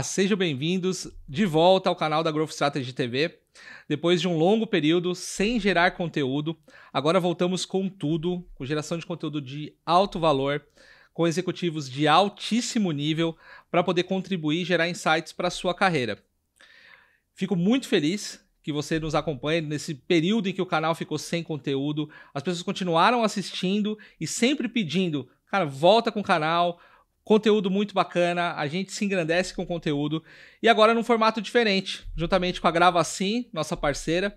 Olá, sejam bem-vindos de volta ao canal da Growth Strategy TV. Depois de um longo período sem gerar conteúdo, agora voltamos com tudo, com geração de conteúdo de alto valor, com executivos de altíssimo nível para poder contribuir e gerar insights para a sua carreira. Fico muito feliz que você nos acompanhe nesse período em que o canal ficou sem conteúdo. As pessoas continuaram assistindo e sempre pedindo, cara, volta com o canal, Conteúdo muito bacana, a gente se engrandece com o conteúdo. E agora num formato diferente, juntamente com a Grava Assim, nossa parceira,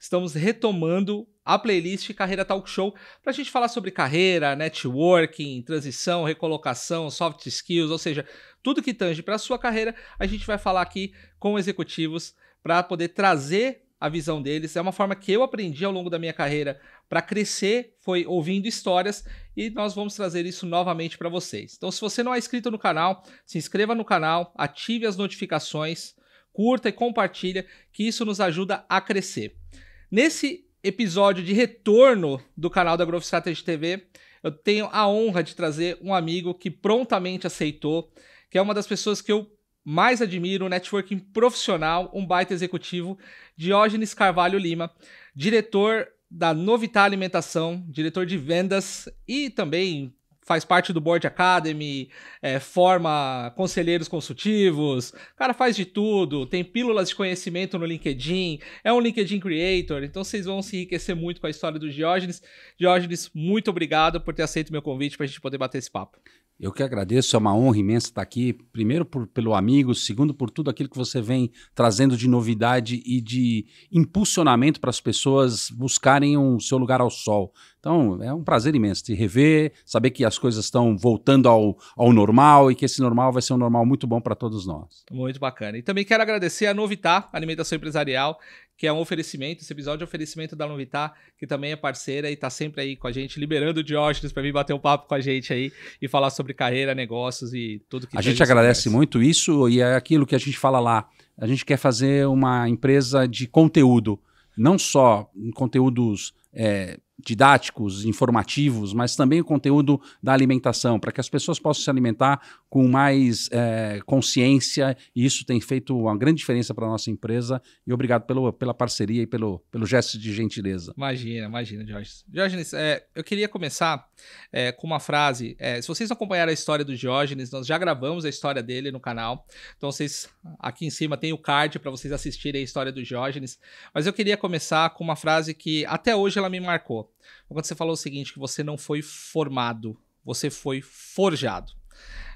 estamos retomando a playlist Carreira Talk Show para a gente falar sobre carreira, networking, transição, recolocação, soft skills, ou seja, tudo que tange para a sua carreira, a gente vai falar aqui com executivos para poder trazer a visão deles. É uma forma que eu aprendi ao longo da minha carreira para crescer foi ouvindo histórias e nós vamos trazer isso novamente para vocês. Então, se você não é inscrito no canal, se inscreva no canal, ative as notificações, curta e compartilha, que isso nos ajuda a crescer. Nesse episódio de retorno do canal da Growth Strategy TV, eu tenho a honra de trazer um amigo que prontamente aceitou, que é uma das pessoas que eu mais admiro, um networking profissional, um baita executivo, Diógenes Carvalho Lima, diretor da Novita Alimentação, diretor de vendas e também faz parte do Board Academy, é, forma conselheiros consultivos, cara faz de tudo, tem pílulas de conhecimento no LinkedIn, é um LinkedIn creator, então vocês vão se enriquecer muito com a história do Diógenes. Diógenes, muito obrigado por ter aceito meu convite para a gente poder bater esse papo. Eu que agradeço, é uma honra imensa estar aqui. Primeiro, por, pelo amigo, segundo, por tudo aquilo que você vem trazendo de novidade e de impulsionamento para as pessoas buscarem o um, seu lugar ao sol. Então, é um prazer imenso te rever, saber que as coisas estão voltando ao, ao normal e que esse normal vai ser um normal muito bom para todos nós. Muito bacana. E também quero agradecer a Novitar, Alimentação Empresarial, que é um oferecimento. Esse episódio é um oferecimento da Nuvitar, que também é parceira e está sempre aí com a gente, liberando o Diógenes para vir bater um papo com a gente aí e falar sobre carreira, negócios e tudo que A gente agradece muito isso e é aquilo que a gente fala lá. A gente quer fazer uma empresa de conteúdo, não só em conteúdos. É, didáticos, informativos, mas também o conteúdo da alimentação, para que as pessoas possam se alimentar com mais é, consciência, e isso tem feito uma grande diferença para a nossa empresa. E obrigado pelo, pela parceria e pelo, pelo gesto de gentileza. Imagina, imagina, Jorge. Diógenes, é, eu queria começar é, com uma frase. se vocês acompanharam a história do Diógenes, nós já gravamos a história dele no canal. Então, vocês aqui em cima tem o card para vocês assistirem a história do Diógenes. Mas eu queria começar com uma frase que até hoje ela me marcou. Quando você falou o seguinte, que você não foi formado, você foi forjado.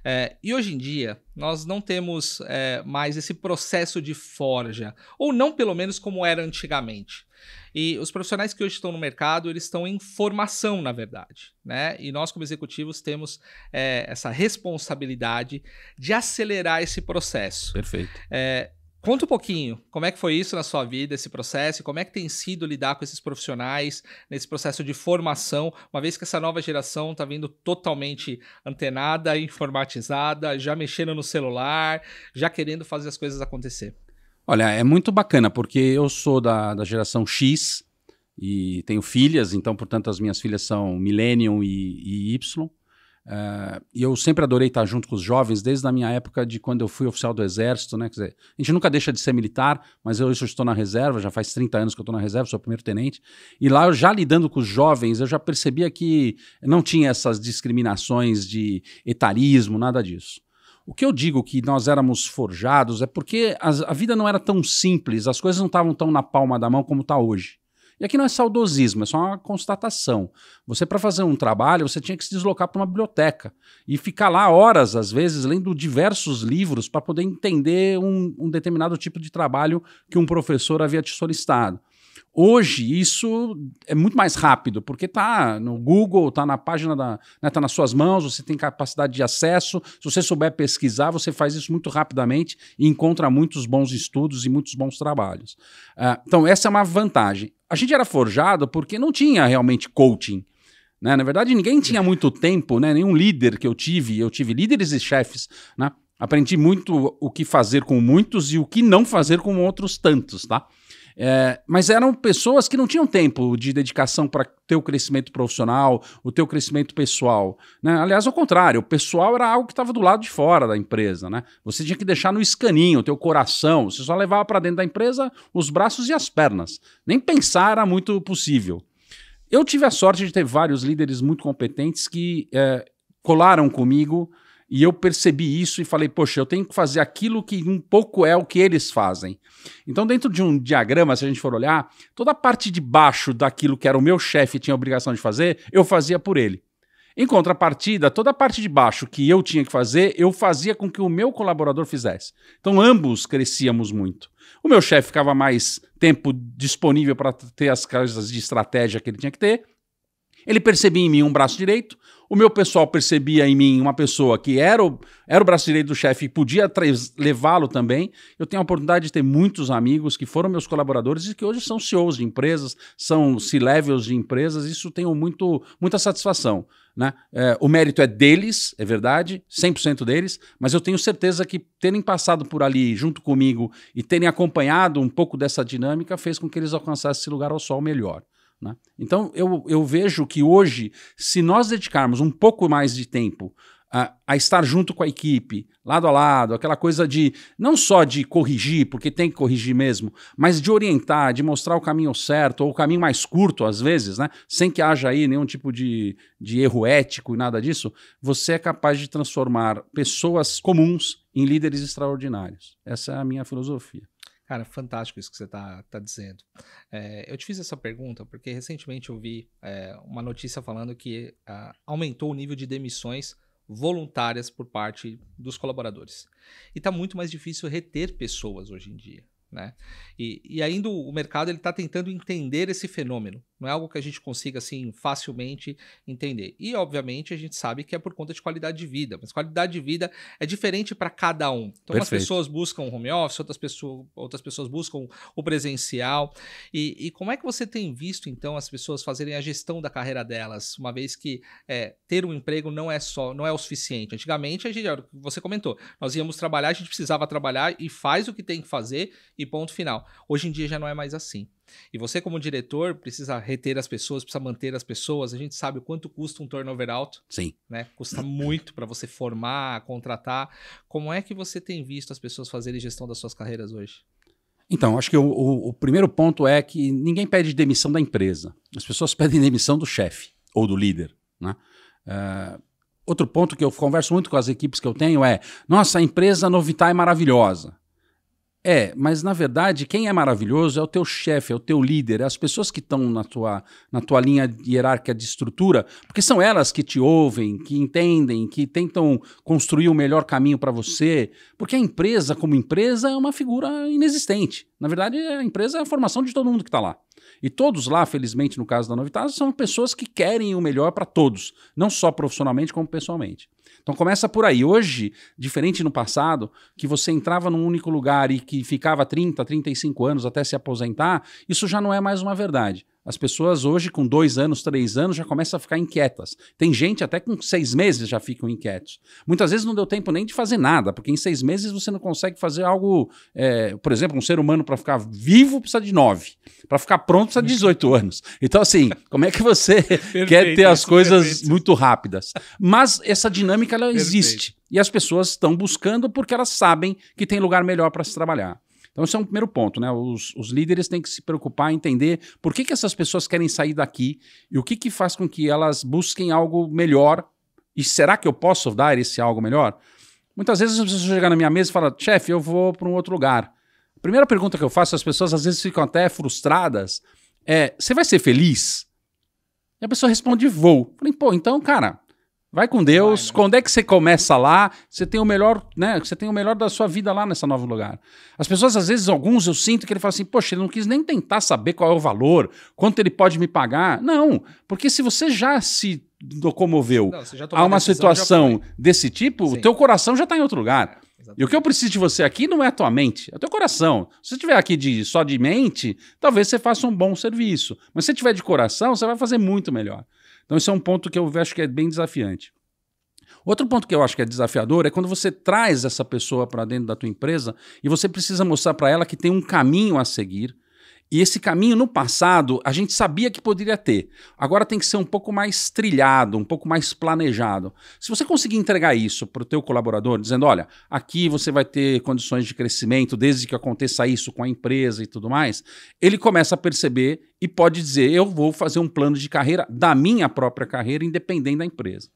É, e hoje em dia, nós não temos é, mais esse processo de forja, ou não pelo menos como era antigamente. E os profissionais que hoje estão no mercado, eles estão em formação, na verdade. Né? E nós, como executivos, temos é, essa responsabilidade de acelerar esse processo. Perfeito. É, Conta um pouquinho, como é que foi isso na sua vida, esse processo, e como é que tem sido lidar com esses profissionais nesse processo de formação, uma vez que essa nova geração está vindo totalmente antenada, informatizada, já mexendo no celular, já querendo fazer as coisas acontecer. Olha, é muito bacana, porque eu sou da, da geração X e tenho filhas, então, portanto, as minhas filhas são Millennium e, e Y e eu sempre adorei estar junto com os jovens, desde a minha época de quando eu fui oficial do Exército, né? Quer dizer, a gente nunca deixa de ser militar, mas eu, eu estou na reserva, já faz 30 anos que eu estou na reserva, sou primeiro tenente. E lá eu já lidando com os jovens, eu já percebia que não tinha essas discriminações de etarismo, nada disso. O que eu digo que nós éramos forjados é porque a vida não era tão simples, as coisas não estavam tão na palma da mão como está hoje. E aqui não é saudosismo, é só uma constatação. Você, para fazer um trabalho, você tinha que se deslocar para uma biblioteca e ficar lá horas, às vezes, lendo diversos livros para poder entender um, um determinado tipo de trabalho que um professor havia te solicitado. Hoje, isso é muito mais rápido, porque está no Google, está na página, da, né, tá nas suas mãos, você tem capacidade de acesso. Se você souber pesquisar, você faz isso muito rapidamente e encontra muitos bons estudos e muitos bons trabalhos. Uh, então, essa é uma vantagem. A gente era forjado porque não tinha realmente coaching. Né? Na verdade, ninguém tinha muito tempo, né? nenhum líder que eu tive, eu tive líderes e chefes, né? aprendi muito o que fazer com muitos e o que não fazer com outros tantos, tá? É, mas eram pessoas que não tinham tempo de dedicação para o crescimento profissional, o teu crescimento pessoal. Né? Aliás, ao contrário, o pessoal era algo que estava do lado de fora da empresa. Né? Você tinha que deixar no escaninho o teu coração. Você só levava para dentro da empresa os braços e as pernas. Nem pensar era muito possível. Eu tive a sorte de ter vários líderes muito competentes que é, colaram comigo e eu percebi isso e falei, poxa, eu tenho que fazer aquilo que um pouco é o que eles fazem. Então, dentro de um diagrama, se a gente for olhar, toda a parte de baixo daquilo que era o meu chefe tinha a obrigação de fazer, eu fazia por ele. Em contrapartida, toda a parte de baixo que eu tinha que fazer, eu fazia com que o meu colaborador fizesse. Então, ambos crescíamos muito. O meu chefe ficava mais tempo disponível para ter as coisas de estratégia que ele tinha que ter. Ele percebia em mim um braço direito, o meu pessoal percebia em mim uma pessoa que era o, era o braço direito do chefe e podia levá-lo também. Eu tenho a oportunidade de ter muitos amigos que foram meus colaboradores e que hoje são CEOs de empresas, são C-levels de empresas. Isso tenho muito, muita satisfação. Né? É, o mérito é deles, é verdade, 100% deles, mas eu tenho certeza que terem passado por ali junto comigo e terem acompanhado um pouco dessa dinâmica fez com que eles alcançassem esse lugar ao sol melhor. Né? Então, eu, eu vejo que hoje, se nós dedicarmos um pouco mais de tempo a, a, estar junto com a equipe, lado a lado, aquela coisa de não só de corrigir, porque tem que corrigir mesmo, mas de orientar, de mostrar o caminho certo ou o caminho mais curto, às vezes, né? Sem que haja aí nenhum tipo de, de erro ético e nada disso, você é capaz de transformar pessoas comuns em líderes extraordinários. Essa é a minha filosofia. Cara, fantástico isso que você está tá dizendo. É, eu te fiz essa pergunta porque recentemente eu vi é, uma notícia falando que ah, aumentou o nível de demissões voluntárias por parte dos colaboradores. E está muito mais difícil reter pessoas hoje em dia. Né? E, e ainda o mercado está tentando entender esse fenômeno. Não é algo que a gente consiga assim facilmente entender. E obviamente a gente sabe que é por conta de qualidade de vida, mas qualidade de vida é diferente para cada um. Então Perfeito. pessoas buscam home office, outras pessoas, outras pessoas buscam o presencial. E, e, como é que você tem visto então as pessoas fazerem a gestão da carreira delas, uma vez que é, ter um emprego não é só, não é o suficiente. Antigamente a gente, você comentou, nós íamos trabalhar, a gente precisava trabalhar e faz o que tem que fazer e ponto final. Hoje em dia já não é mais assim. E você, como diretor, precisa reter as pessoas, precisa manter as pessoas. A gente sabe o quanto custa um turnover alto. Sim. Né? Custa muito para você formar, contratar. Como é que você tem visto as pessoas fazerem gestão das suas carreiras hoje? Então, acho que o, o, o primeiro ponto é que ninguém pede demissão da empresa. As pessoas pedem demissão do chefe ou do líder. Né? Uh, outro ponto que eu converso muito com as equipes que eu tenho é: nossa, a empresa Novitar é maravilhosa. É, mas na verdade, quem é maravilhoso é o teu chefe, é o teu líder, é as pessoas que estão na tua, na tua linha hierárquica de estrutura, porque são elas que te ouvem, que entendem, que tentam construir o melhor caminho para você. Porque a empresa, como empresa, é uma figura inexistente. Na verdade, a empresa é a formação de todo mundo que está lá. E todos lá, felizmente, no caso da Novitas, são pessoas que querem o melhor para todos, não só profissionalmente como pessoalmente. Então começa por aí. Hoje, diferente no passado, que você entrava num único lugar e que ficava 30, 35 anos até se aposentar, isso já não é mais uma verdade. As pessoas hoje, com dois anos, três anos, já começam a ficar inquietas. Tem gente até com seis meses já ficam inquietos. Muitas vezes não deu tempo nem de fazer nada, porque em seis meses você não consegue fazer algo. É, por exemplo, um ser humano para ficar vivo precisa de nove, para ficar pronto precisa de 18 anos. Então, assim, como é que você perfeito, quer ter as coisas perfeito. muito rápidas? Mas essa dinâmica ela existe. E as pessoas estão buscando porque elas sabem que tem lugar melhor para se trabalhar. Então, esse é um primeiro ponto, né? Os, os líderes têm que se preocupar em entender por que, que essas pessoas querem sair daqui e o que, que faz com que elas busquem algo melhor. E será que eu posso dar esse algo melhor? Muitas vezes as pessoas chegam na minha mesa e falam, chefe, eu vou para um outro lugar. A primeira pergunta que eu faço, as pessoas às vezes ficam até frustradas, é: você vai ser feliz? E a pessoa responde: vou. Eu falei, pô, então, cara, Vai com Deus. Vai, né? Quando é que você começa lá? Você tem o melhor, né? Você tem o melhor da sua vida lá nesse novo lugar. As pessoas, às vezes, alguns eu sinto que ele fala assim: "Poxa, ele não quis nem tentar saber qual é o valor, quanto ele pode me pagar". Não, porque se você já se locomoveu não, já a uma situação desse tipo, Sim. o teu coração já está em outro lugar. Exatamente. E o que eu preciso de você aqui não é a tua mente, é o teu coração. Se você estiver aqui de, só de mente, talvez você faça um bom serviço. Mas se você estiver de coração, você vai fazer muito melhor. Então, isso é um ponto que eu acho que é bem desafiante. Outro ponto que eu acho que é desafiador é quando você traz essa pessoa para dentro da tua empresa e você precisa mostrar para ela que tem um caminho a seguir, e esse caminho no passado a gente sabia que poderia ter. Agora tem que ser um pouco mais trilhado, um pouco mais planejado. Se você conseguir entregar isso para o teu colaborador, dizendo, olha, aqui você vai ter condições de crescimento desde que aconteça isso com a empresa e tudo mais, ele começa a perceber e pode dizer, eu vou fazer um plano de carreira da minha própria carreira, independente da empresa.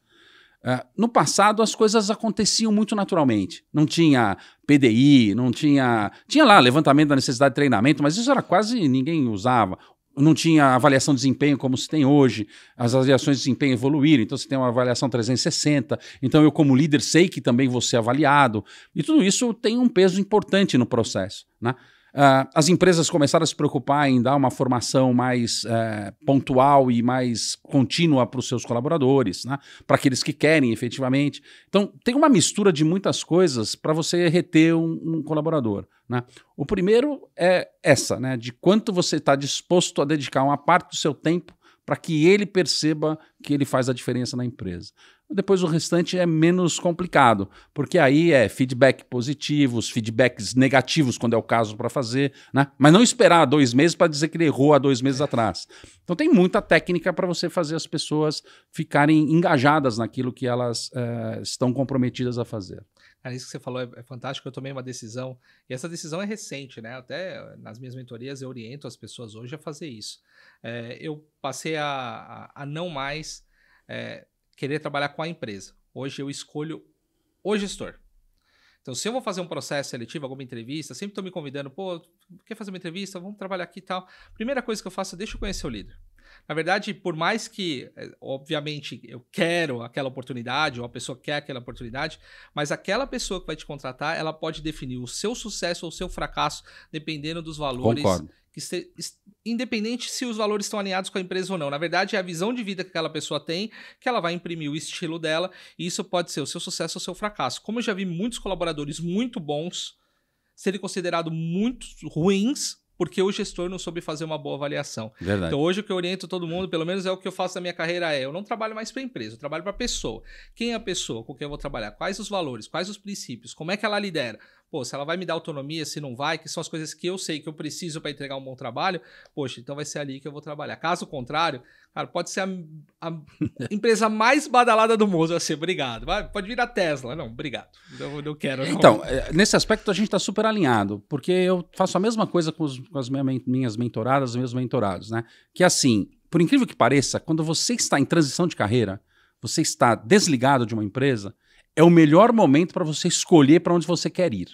É, no passado, as coisas aconteciam muito naturalmente. Não tinha PDI, não tinha. Tinha lá levantamento da necessidade de treinamento, mas isso era quase ninguém usava. Não tinha avaliação de desempenho como se tem hoje. As avaliações de desempenho evoluíram, então você tem uma avaliação 360. Então eu, como líder, sei que também vou ser avaliado. E tudo isso tem um peso importante no processo. Né? Uh, as empresas começaram a se preocupar em dar uma formação mais uh, pontual e mais contínua para os seus colaboradores, né? para aqueles que querem efetivamente. Então, tem uma mistura de muitas coisas para você reter um, um colaborador. Né? O primeiro é essa, né? de quanto você está disposto a dedicar uma parte do seu tempo para que ele perceba que ele faz a diferença na empresa. Depois o restante é menos complicado, porque aí é feedback positivos, feedbacks negativos, quando é o caso para fazer, né? Mas não esperar dois meses para dizer que ele errou há dois meses é. atrás. Então tem muita técnica para você fazer as pessoas ficarem engajadas naquilo que elas é, estão comprometidas a fazer. Cara, isso que você falou é, é, fantástico. Eu tomei uma decisão, e essa decisão é recente, né? Até nas minhas mentorias eu oriento as pessoas hoje a fazer isso. É, eu passei a, a, a não mais é, querer trabalhar com a empresa. Hoje eu escolho o gestor. Então, se eu vou fazer um processo seletivo, alguma entrevista, sempre estão me convidando, pô, quer fazer uma entrevista? Vamos trabalhar aqui e tal. Primeira coisa que eu faço é deixa eu conhecer o líder. Na verdade, por mais que, eh, obviamente, eu quero aquela oportunidade, ou a pessoa quer aquela oportunidade, mas aquela pessoa que vai te contratar, ela pode definir o seu sucesso ou o seu fracasso, dependendo dos valores Concordo que se, independente se os valores estão alinhados com a empresa ou não. Na verdade, é a visão de vida que aquela pessoa tem, que ela vai imprimir o estilo dela, e isso pode ser o seu sucesso ou o seu fracasso. Como eu já vi muitos colaboradores muito bons serem considerados muito ruins porque o gestor não soube fazer uma boa avaliação. Verdade. Então, hoje o que eu oriento todo mundo, pelo menos é o que eu faço na minha carreira, é eu não trabalho mais para a empresa, eu trabalho para a pessoa. Quem é a pessoa com quem eu vou trabalhar? Quais os valores? Quais os princípios? Como é que ela lidera? pô, se ela vai me dar autonomia, se não vai, que são as coisas que eu sei que eu preciso para entregar um bom trabalho, poxa, então vai ser ali que eu vou trabalhar. Caso contrário, cara, pode ser a, a empresa mais badalada do mundo, assim, obrigado. Vai, pode vir a Tesla. Não, obrigado. Não, não quero. Não. Então, é, nesse aspecto a gente está super alinhado, porque eu faço a mesma coisa com, os, com as minhas mentoradas, meus mentorados, né? Que assim, por incrível que pareça, quando você está em transição de carreira, você está desligado de uma empresa, é o melhor momento para você escolher para onde você quer ir.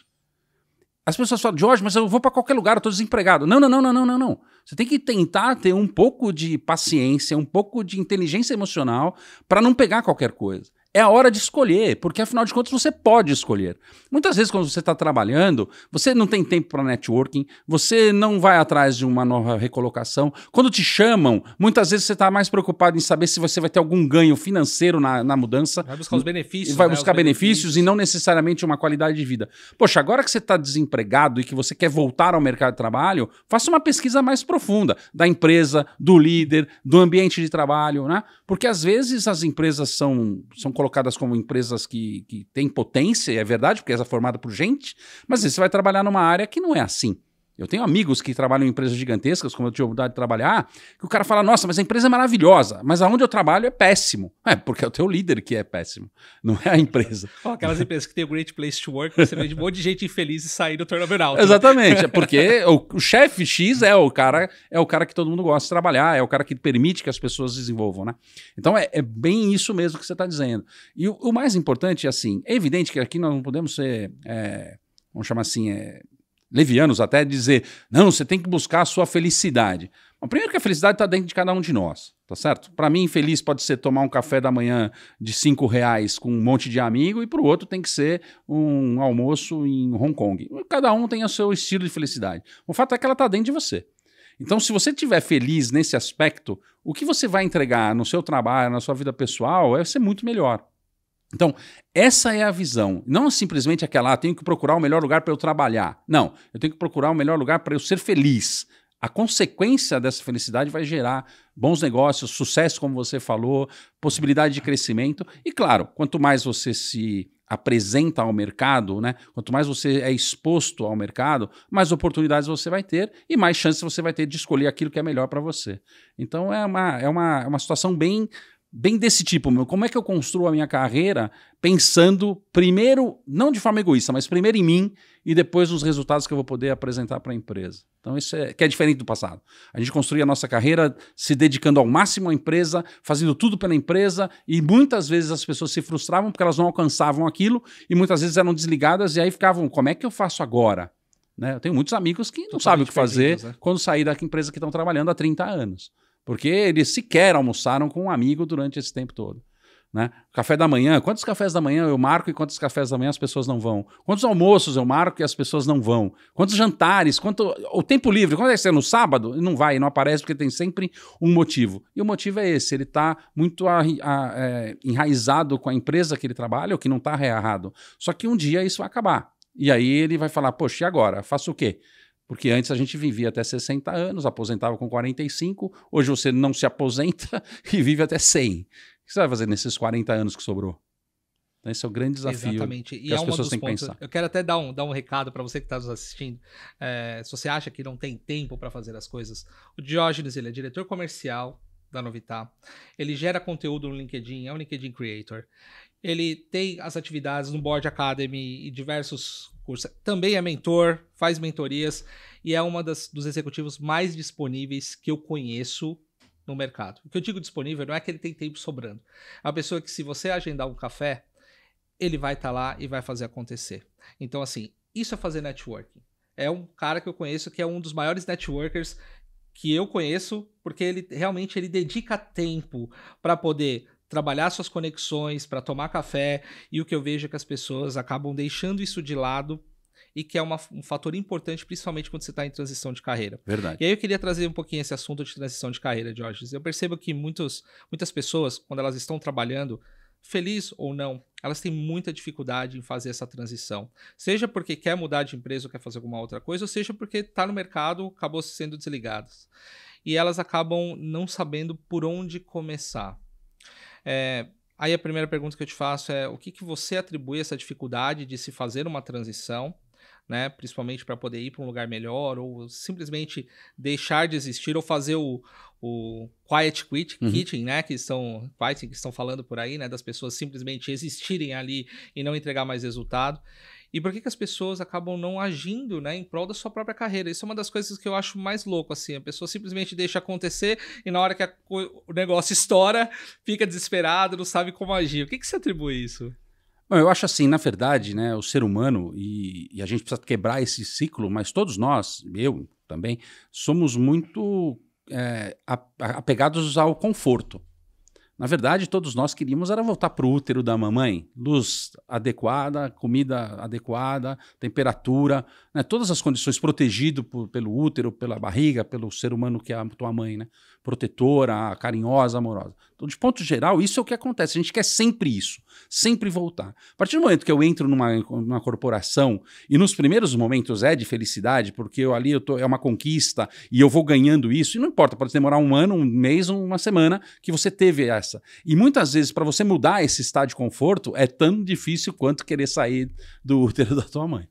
As pessoas falam, Jorge, mas eu vou para qualquer lugar, eu estou desempregado. Não, não, não, não, não, não, Você tem que tentar ter um pouco de paciência, um pouco de inteligência emocional para não pegar qualquer coisa é a hora de escolher, porque afinal de contas você pode escolher. Muitas vezes, quando você está trabalhando, você não tem tempo para networking, você não vai atrás de uma nova recolocação. Quando te chamam, muitas vezes você está mais preocupado em saber se você vai ter algum ganho financeiro na, na mudança. Vai buscar os benefícios. Vai né? buscar benefícios, benefícios e não necessariamente uma qualidade de vida. Poxa, agora que você está desempregado e que você quer voltar ao mercado de trabalho, faça uma pesquisa mais profunda da empresa, do líder, do ambiente de trabalho, né? Porque às vezes as empresas são, são colocadas como empresas que, que têm potência, é verdade, porque é formada por gente, mas você vai trabalhar numa área que não é assim. Eu tenho amigos que trabalham em empresas gigantescas, como eu tive a oportunidade de trabalhar, que o cara fala: nossa, mas a empresa é maravilhosa, mas aonde eu trabalho é péssimo. É, porque é o teu líder que é péssimo, não é a empresa. Oh, aquelas empresas que tem o Great Place to Work, você vê um monte de gente infeliz e sair do turnover alto. Né? Exatamente, é porque o, o chefe X é o cara é o cara que todo mundo gosta de trabalhar, é o cara que permite que as pessoas desenvolvam, né? Então é, é bem isso mesmo que você está dizendo. E o, o, mais importante, é assim, é evidente que aqui nós não podemos ser, é, vamos chamar assim, é, levianos até, dizer: não, você tem que buscar a sua felicidade. Mas primeiro que a felicidade está dentro de cada um de nós, tá certo? Para mim, feliz pode ser tomar um café da manhã de cinco reais com um monte de amigo, e para o outro tem que ser um almoço em Hong Kong. Cada um tem o seu estilo de felicidade. O fato é que ela está dentro de você. Então, se você estiver feliz nesse aspecto, o que você vai entregar no seu trabalho, na sua vida pessoal, vai é ser muito melhor. Então, essa é a visão. Não simplesmente aquela, ah, tenho que procurar o melhor lugar para eu trabalhar. Não, eu tenho que procurar o melhor lugar para eu ser feliz. A consequência dessa felicidade vai gerar bons negócios, sucesso, como você falou, possibilidade de crescimento. E, claro, quanto mais você se apresenta ao mercado, né? Quanto mais você é exposto ao mercado, mais oportunidades você vai ter e mais chances você vai ter de escolher aquilo que é melhor para você. Então é uma, é, uma, é uma situação bem bem desse tipo, meu. Como é que eu construo a minha carreira pensando primeiro, não de forma egoísta, mas primeiro em mim e depois nos resultados que eu vou poder apresentar para a empresa. Então isso é que é diferente do passado. A gente construía a nossa carreira se dedicando ao máximo à empresa, fazendo tudo pela empresa e muitas vezes as pessoas se frustravam porque elas não alcançavam aquilo e muitas vezes eram desligadas e aí ficavam, como é que eu faço agora? Né? Eu tenho muitos amigos que não sabem o que fazer né? quando sair da empresa que estão trabalhando há 30 anos. Porque eles sequer almoçaram com um amigo durante esse tempo todo. Né? Café da manhã, quantos cafés da manhã eu marco e quantos cafés da manhã as pessoas não vão? Quantos almoços eu marco e as pessoas não vão? Quantos jantares? Quanto o tempo livre? Quando é que você é no sábado? Não vai, não aparece porque tem sempre um motivo. E o motivo é esse: ele está muito a, a, é, enraizado com a empresa que ele trabalha ou que não está rearrado. Só que um dia isso vai acabar. E aí ele vai falar: poxa, e agora? Faço o quê? Porque antes a gente vivia até 60 anos, aposentava com 45, hoje você não se aposenta e vive até 100. O que você vai fazer nesses 40 anos que sobrou? Então, esse é o grande desafio Exatamente. E que é as pessoas têm que pensar. Eu quero até dar um, dar um recado para você que está nos assistindo. É, se você acha que não tem tempo para fazer as coisas, o Diógenes ele é diretor comercial da Novitar. Ele gera conteúdo no LinkedIn, é um LinkedIn Creator. Ele tem as atividades no Board Academy e diversos curso. Também é mentor, faz mentorias e é uma das, dos executivos mais disponíveis que eu conheço no mercado. O que eu digo disponível não é que ele tem tempo sobrando. É a pessoa que se você agendar um café, ele vai estar tá lá e vai fazer acontecer. Então assim, isso é fazer networking. É um cara que eu conheço que é um dos maiores networkers que eu conheço, porque ele realmente ele dedica tempo para poder trabalhar suas conexões, para tomar café, e o que eu vejo é que as pessoas acabam deixando isso de lado e que é uma, um fator importante, principalmente quando você está em transição de carreira. Verdade. E aí eu queria trazer um pouquinho esse assunto de transição de carreira, Jorge. Eu percebo que muitos, muitas pessoas, quando elas estão trabalhando, feliz ou não, elas têm muita dificuldade em fazer essa transição. Seja porque quer mudar de empresa ou quer fazer alguma outra coisa, ou seja porque está no mercado, acabou sendo desligadas. E elas acabam não sabendo por onde começar. É, aí a primeira pergunta que eu te faço é o que, que você atribui essa dificuldade de se fazer uma transição né? Principalmente para poder ir para um lugar melhor, ou simplesmente deixar de existir, ou fazer o, o quiet quit, uhum. kitchen, né? Que estão, que estão falando por aí, né? Das pessoas simplesmente existirem ali e não entregar mais resultado. E por que, que as pessoas acabam não agindo né, em prol da sua própria carreira? Isso é uma das coisas que eu acho mais louco, assim. A pessoa simplesmente deixa acontecer e na hora que a, o negócio estoura, fica desesperado, não sabe como agir. O que, que você atribui isso? Bom, eu acho assim, na verdade, né, o ser humano, e, e, a gente precisa quebrar esse ciclo, mas todos nós, eu também, somos muito é, apegados ao conforto. Na verdade, todos nós queríamos era voltar para o útero da mamãe. Luz adequada, comida adequada, temperatura, né, todas as condições protegido por, pelo útero, pela barriga, pelo ser humano que é a tua mãe. Né? protetora, carinhosa, amorosa. Então, de ponto geral, isso é o que acontece. A gente quer sempre isso, sempre voltar. A partir do momento que eu entro numa, numa corporação e nos primeiros momentos é de felicidade, porque eu, ali eu tô, é uma conquista e eu vou ganhando isso, e não importa, pode demorar um ano, um mês, uma semana que você teve essa. E muitas vezes, para você mudar esse estado de conforto, é tão difícil quanto querer sair do útero da tua mãe.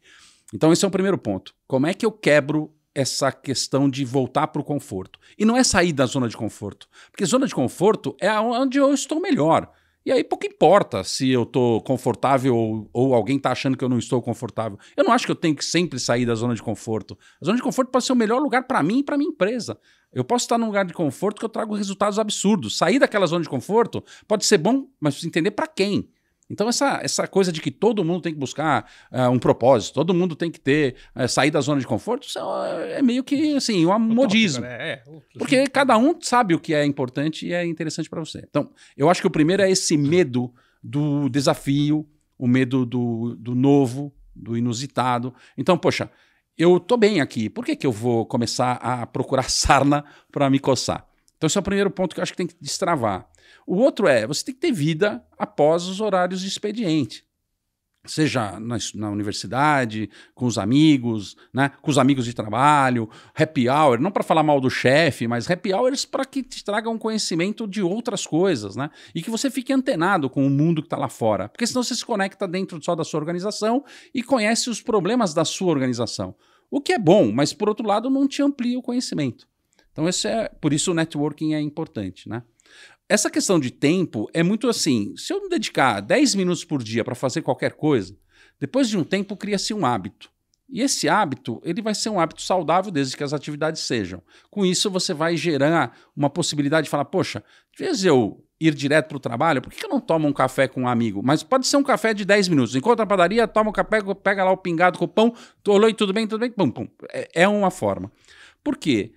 Então, esse é o primeiro ponto. Como é que eu quebro essa questão de voltar para o conforto. E não é sair da zona de conforto, porque zona de conforto é onde eu estou melhor. E aí pouco importa se eu estou confortável ou, ou alguém está achando que eu não estou confortável. Eu não acho que eu tenho que sempre sair da zona de conforto. A zona de conforto pode ser o melhor lugar para mim e para minha empresa. Eu posso estar num lugar de conforto que eu trago resultados absurdos. Sair daquela zona de conforto pode ser bom, mas entender para quem. Então, essa, essa coisa de que todo mundo tem que buscar uh, um propósito, todo mundo tem que ter, uh, sair da zona de conforto, é, é meio que assim, um modismo. Né? É, porque cada um sabe o que é importante e é interessante para você. Então, eu acho que o primeiro é esse medo do desafio, o medo do, do novo, do inusitado. Então, poxa, eu tô bem aqui, por que, que eu vou começar a procurar sarna para me coçar? Então, esse é o primeiro ponto que eu acho que tem que destravar. O outro é, você tem que ter vida após os horários de expediente. Seja na, na universidade, com os amigos, né? com os amigos de trabalho, happy hour, não para falar mal do chefe, mas happy hours para que te tragam conhecimento de outras coisas, né? E que você fique antenado com o mundo que está lá fora. Porque senão você se conecta dentro só da sua organização e conhece os problemas da sua organização. O que é bom, mas por outro lado não te amplia o conhecimento. Então, esse é, por isso o networking é importante, né? essa questão de tempo é muito assim: se eu me dedicar 10 minutos por dia para fazer qualquer coisa, depois de um tempo cria-se um hábito. E esse hábito, ele vai ser um hábito saudável desde que as atividades sejam. Com isso, você vai gerar uma possibilidade de falar: poxa, de vez eu ir direto para o trabalho, por que eu não tomo um café com um amigo? Mas pode ser um café de 10 minutos. Encontra a padaria, toma um café, pega lá o pingado com o pão, olhou e tudo bem, tudo bem, pum, pum. É, é uma forma. Por quê?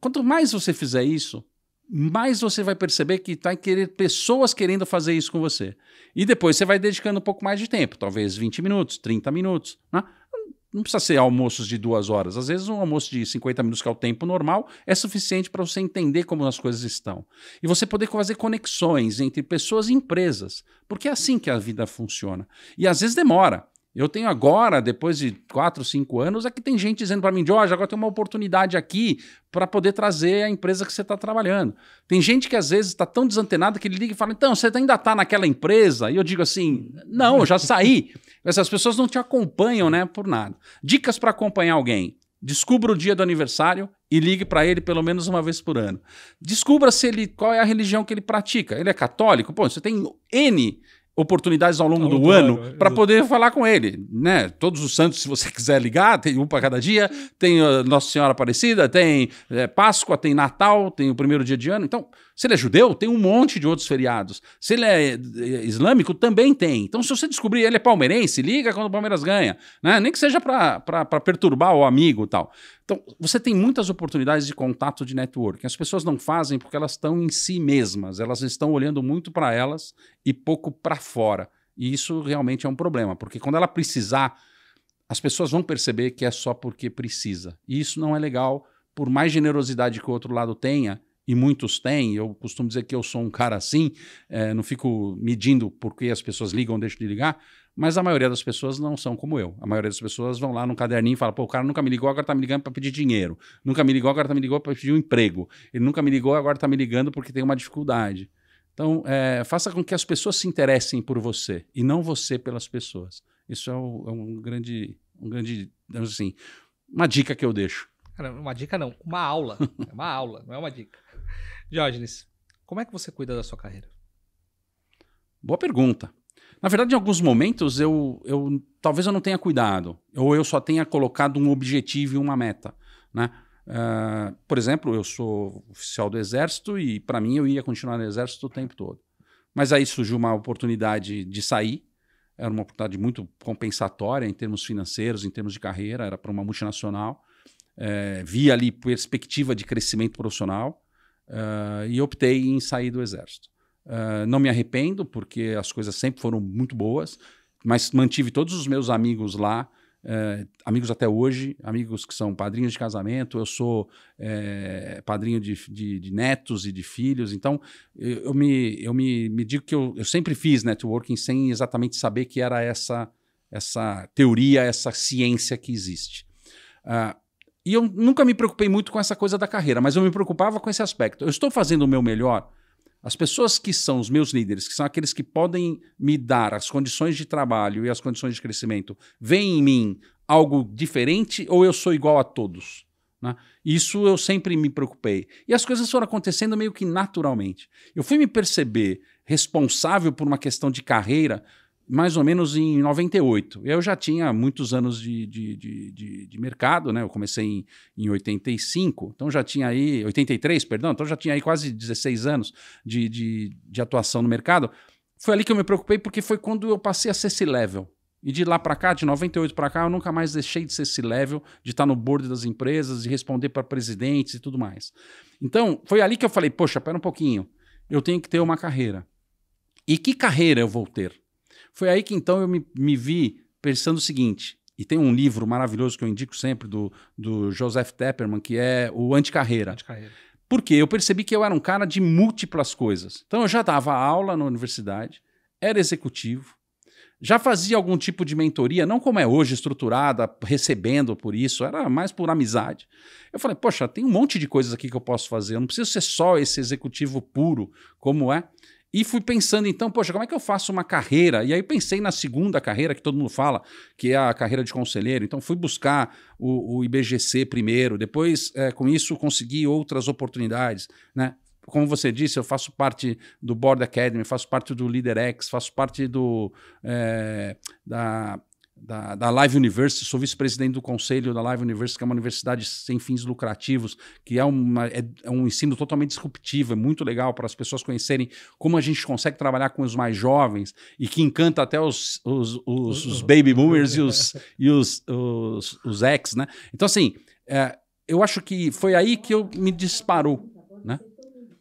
Quanto mais você fizer isso, mais você vai perceber que está querer pessoas querendo fazer isso com você. E depois você vai dedicando um pouco mais de tempo, talvez 20 minutos, 30 minutos. Né? Não precisa ser almoços de duas horas. Às vezes, um almoço de 50 minutos, que é o tempo normal, é suficiente para você entender como as coisas estão. E você poder fazer conexões entre pessoas e empresas. Porque é assim que a vida funciona. E às vezes demora. Eu tenho agora, depois de quatro, cinco anos, é que tem gente dizendo para mim, Jorge, agora tem uma oportunidade aqui para poder trazer a empresa que você está trabalhando. Tem gente que às vezes está tão desantenada que ele liga e fala, então, você ainda está naquela empresa? E eu digo assim, não, eu já saí. Essas pessoas não te acompanham né, por nada. Dicas para acompanhar alguém. Descubra o dia do aniversário e ligue para ele pelo menos uma vez por ano. Descubra se ele qual é a religião que ele pratica. Ele é católico? Pô, você tem N oportunidades ao longo ao do ano para poder falar com ele, né? Todos os santos, se você quiser ligar, tem um para cada dia, tem eh, Nossa Senhora Aparecida, tem é, Páscoa, tem Natal, tem o primeiro dia de ano. Então, se ele é judeu, tem um monte de outros feriados. Se ele é, é islâmico, também tem. Então, se você descobrir ele é palmeirense, liga quando o Palmeiras ganha. Né? Nem que seja para perturbar o amigo e tal. Então, você tem muitas oportunidades de contato de networking. As pessoas não fazem porque elas estão em si mesmas. Elas estão olhando muito para elas e pouco para fora. E isso realmente é um problema, porque quando ela precisar, as pessoas vão perceber que é só porque precisa. E isso não é legal, por mais generosidade que o outro lado tenha e muitos têm. Eu costumo dizer que eu sou um cara assim, é, não fico medindo porque as pessoas ligam ou deixam de ligar, mas a maioria das pessoas não são como eu. A maioria das pessoas vão lá no caderninho e fala: pô, o cara nunca me ligou, agora tá me ligando para pedir dinheiro. Nunca me ligou, agora tá me ligando para pedir um emprego. Ele nunca me ligou, agora tá me ligando porque tem uma dificuldade. Então, é, faça com que as pessoas se interessem por você e não você pelas pessoas. Isso é, o, é um grande, um grande, assim, uma dica que eu deixo. Cara, uma dica não, uma aula. É uma aula, não é uma dica. Diógenes, como é que você cuida da sua carreira? Boa pergunta. Na verdade, em alguns momentos, eu, eu talvez eu não tenha cuidado, ou eu só tenha colocado um objetivo e uma meta. Né? Uh, por exemplo, eu sou oficial do Exército e, para mim, eu ia continuar no Exército o tempo todo. Mas aí surgiu uma oportunidade de sair, era uma oportunidade muito compensatória em termos financeiros, em termos de carreira, era para uma multinacional. É, eh, via ali perspectiva de crescimento profissional. Uh, e optei em sair do exército. Uh, não me arrependo, porque as coisas sempre foram muito boas, mas mantive todos os meus amigos lá, uh, amigos até hoje, amigos que são padrinhos de casamento, eu sou eh, padrinho de, de, de, netos e de filhos, então eu, eu me, eu me, me digo que eu, eu sempre fiz networking sem exatamente saber que era essa, essa teoria, essa ciência que existe. Uh, e eu nunca me preocupei muito com essa coisa da carreira, mas eu me preocupava com esse aspecto. Eu estou fazendo o meu melhor. As pessoas que são os meus líderes, que são aqueles que podem me dar as condições de trabalho e as condições de crescimento, veem em mim algo diferente ou eu sou igual a todos? Né? Isso eu sempre me preocupei. E as coisas foram acontecendo meio que naturalmente. Eu fui me perceber responsável por uma questão de carreira mais ou menos em 98. Eu já tinha muitos anos de, de, de, de, de mercado, né? Eu comecei em, em 85, então já tinha aí. 83, perdão, então já tinha aí quase 16 anos de, de, de atuação no mercado. Foi ali que eu me preocupei, porque foi quando eu passei a ser C-Level. E de lá para cá, de 98 para cá, eu nunca mais deixei de ser C-level, de estar no board das empresas, de responder para presidentes e tudo mais. Então, foi ali que eu falei: poxa, pera um pouquinho, eu tenho que ter uma carreira. E que carreira eu vou ter? Foi aí que então eu me, me vi pensando o seguinte, e tem um livro maravilhoso que eu indico sempre do, do Joseph Tepperman, que é o Anticarreira. Anticarreira. Porque eu percebi que eu era um cara de múltiplas coisas. Então eu já dava aula na universidade, era executivo, já fazia algum tipo de mentoria, não como é hoje, estruturada, recebendo por isso, era mais por amizade. Eu falei, poxa, tem um monte de coisas aqui que eu posso fazer, eu não preciso ser só esse executivo puro, como é. E fui pensando então, poxa, como é que eu faço uma carreira? E aí pensei na segunda carreira que todo mundo fala, que é a carreira de conselheiro. Então fui buscar o, o IBGC primeiro, depois é, com isso consegui outras oportunidades, né? Como você disse, eu faço parte do Board Academy, faço parte do LeaderX, faço parte do é, da da, da Live University, sou vice-presidente do conselho da Live University, que é uma universidade sem fins lucrativos, que é, uma, é, é um ensino totalmente disruptivo, é muito legal para as pessoas conhecerem como a gente consegue trabalhar com os mais jovens e que encanta até os, os, os, os baby boomers e os, e os, os, os ex, né? Então, assim, é, eu acho que foi aí que eu me disparou, né?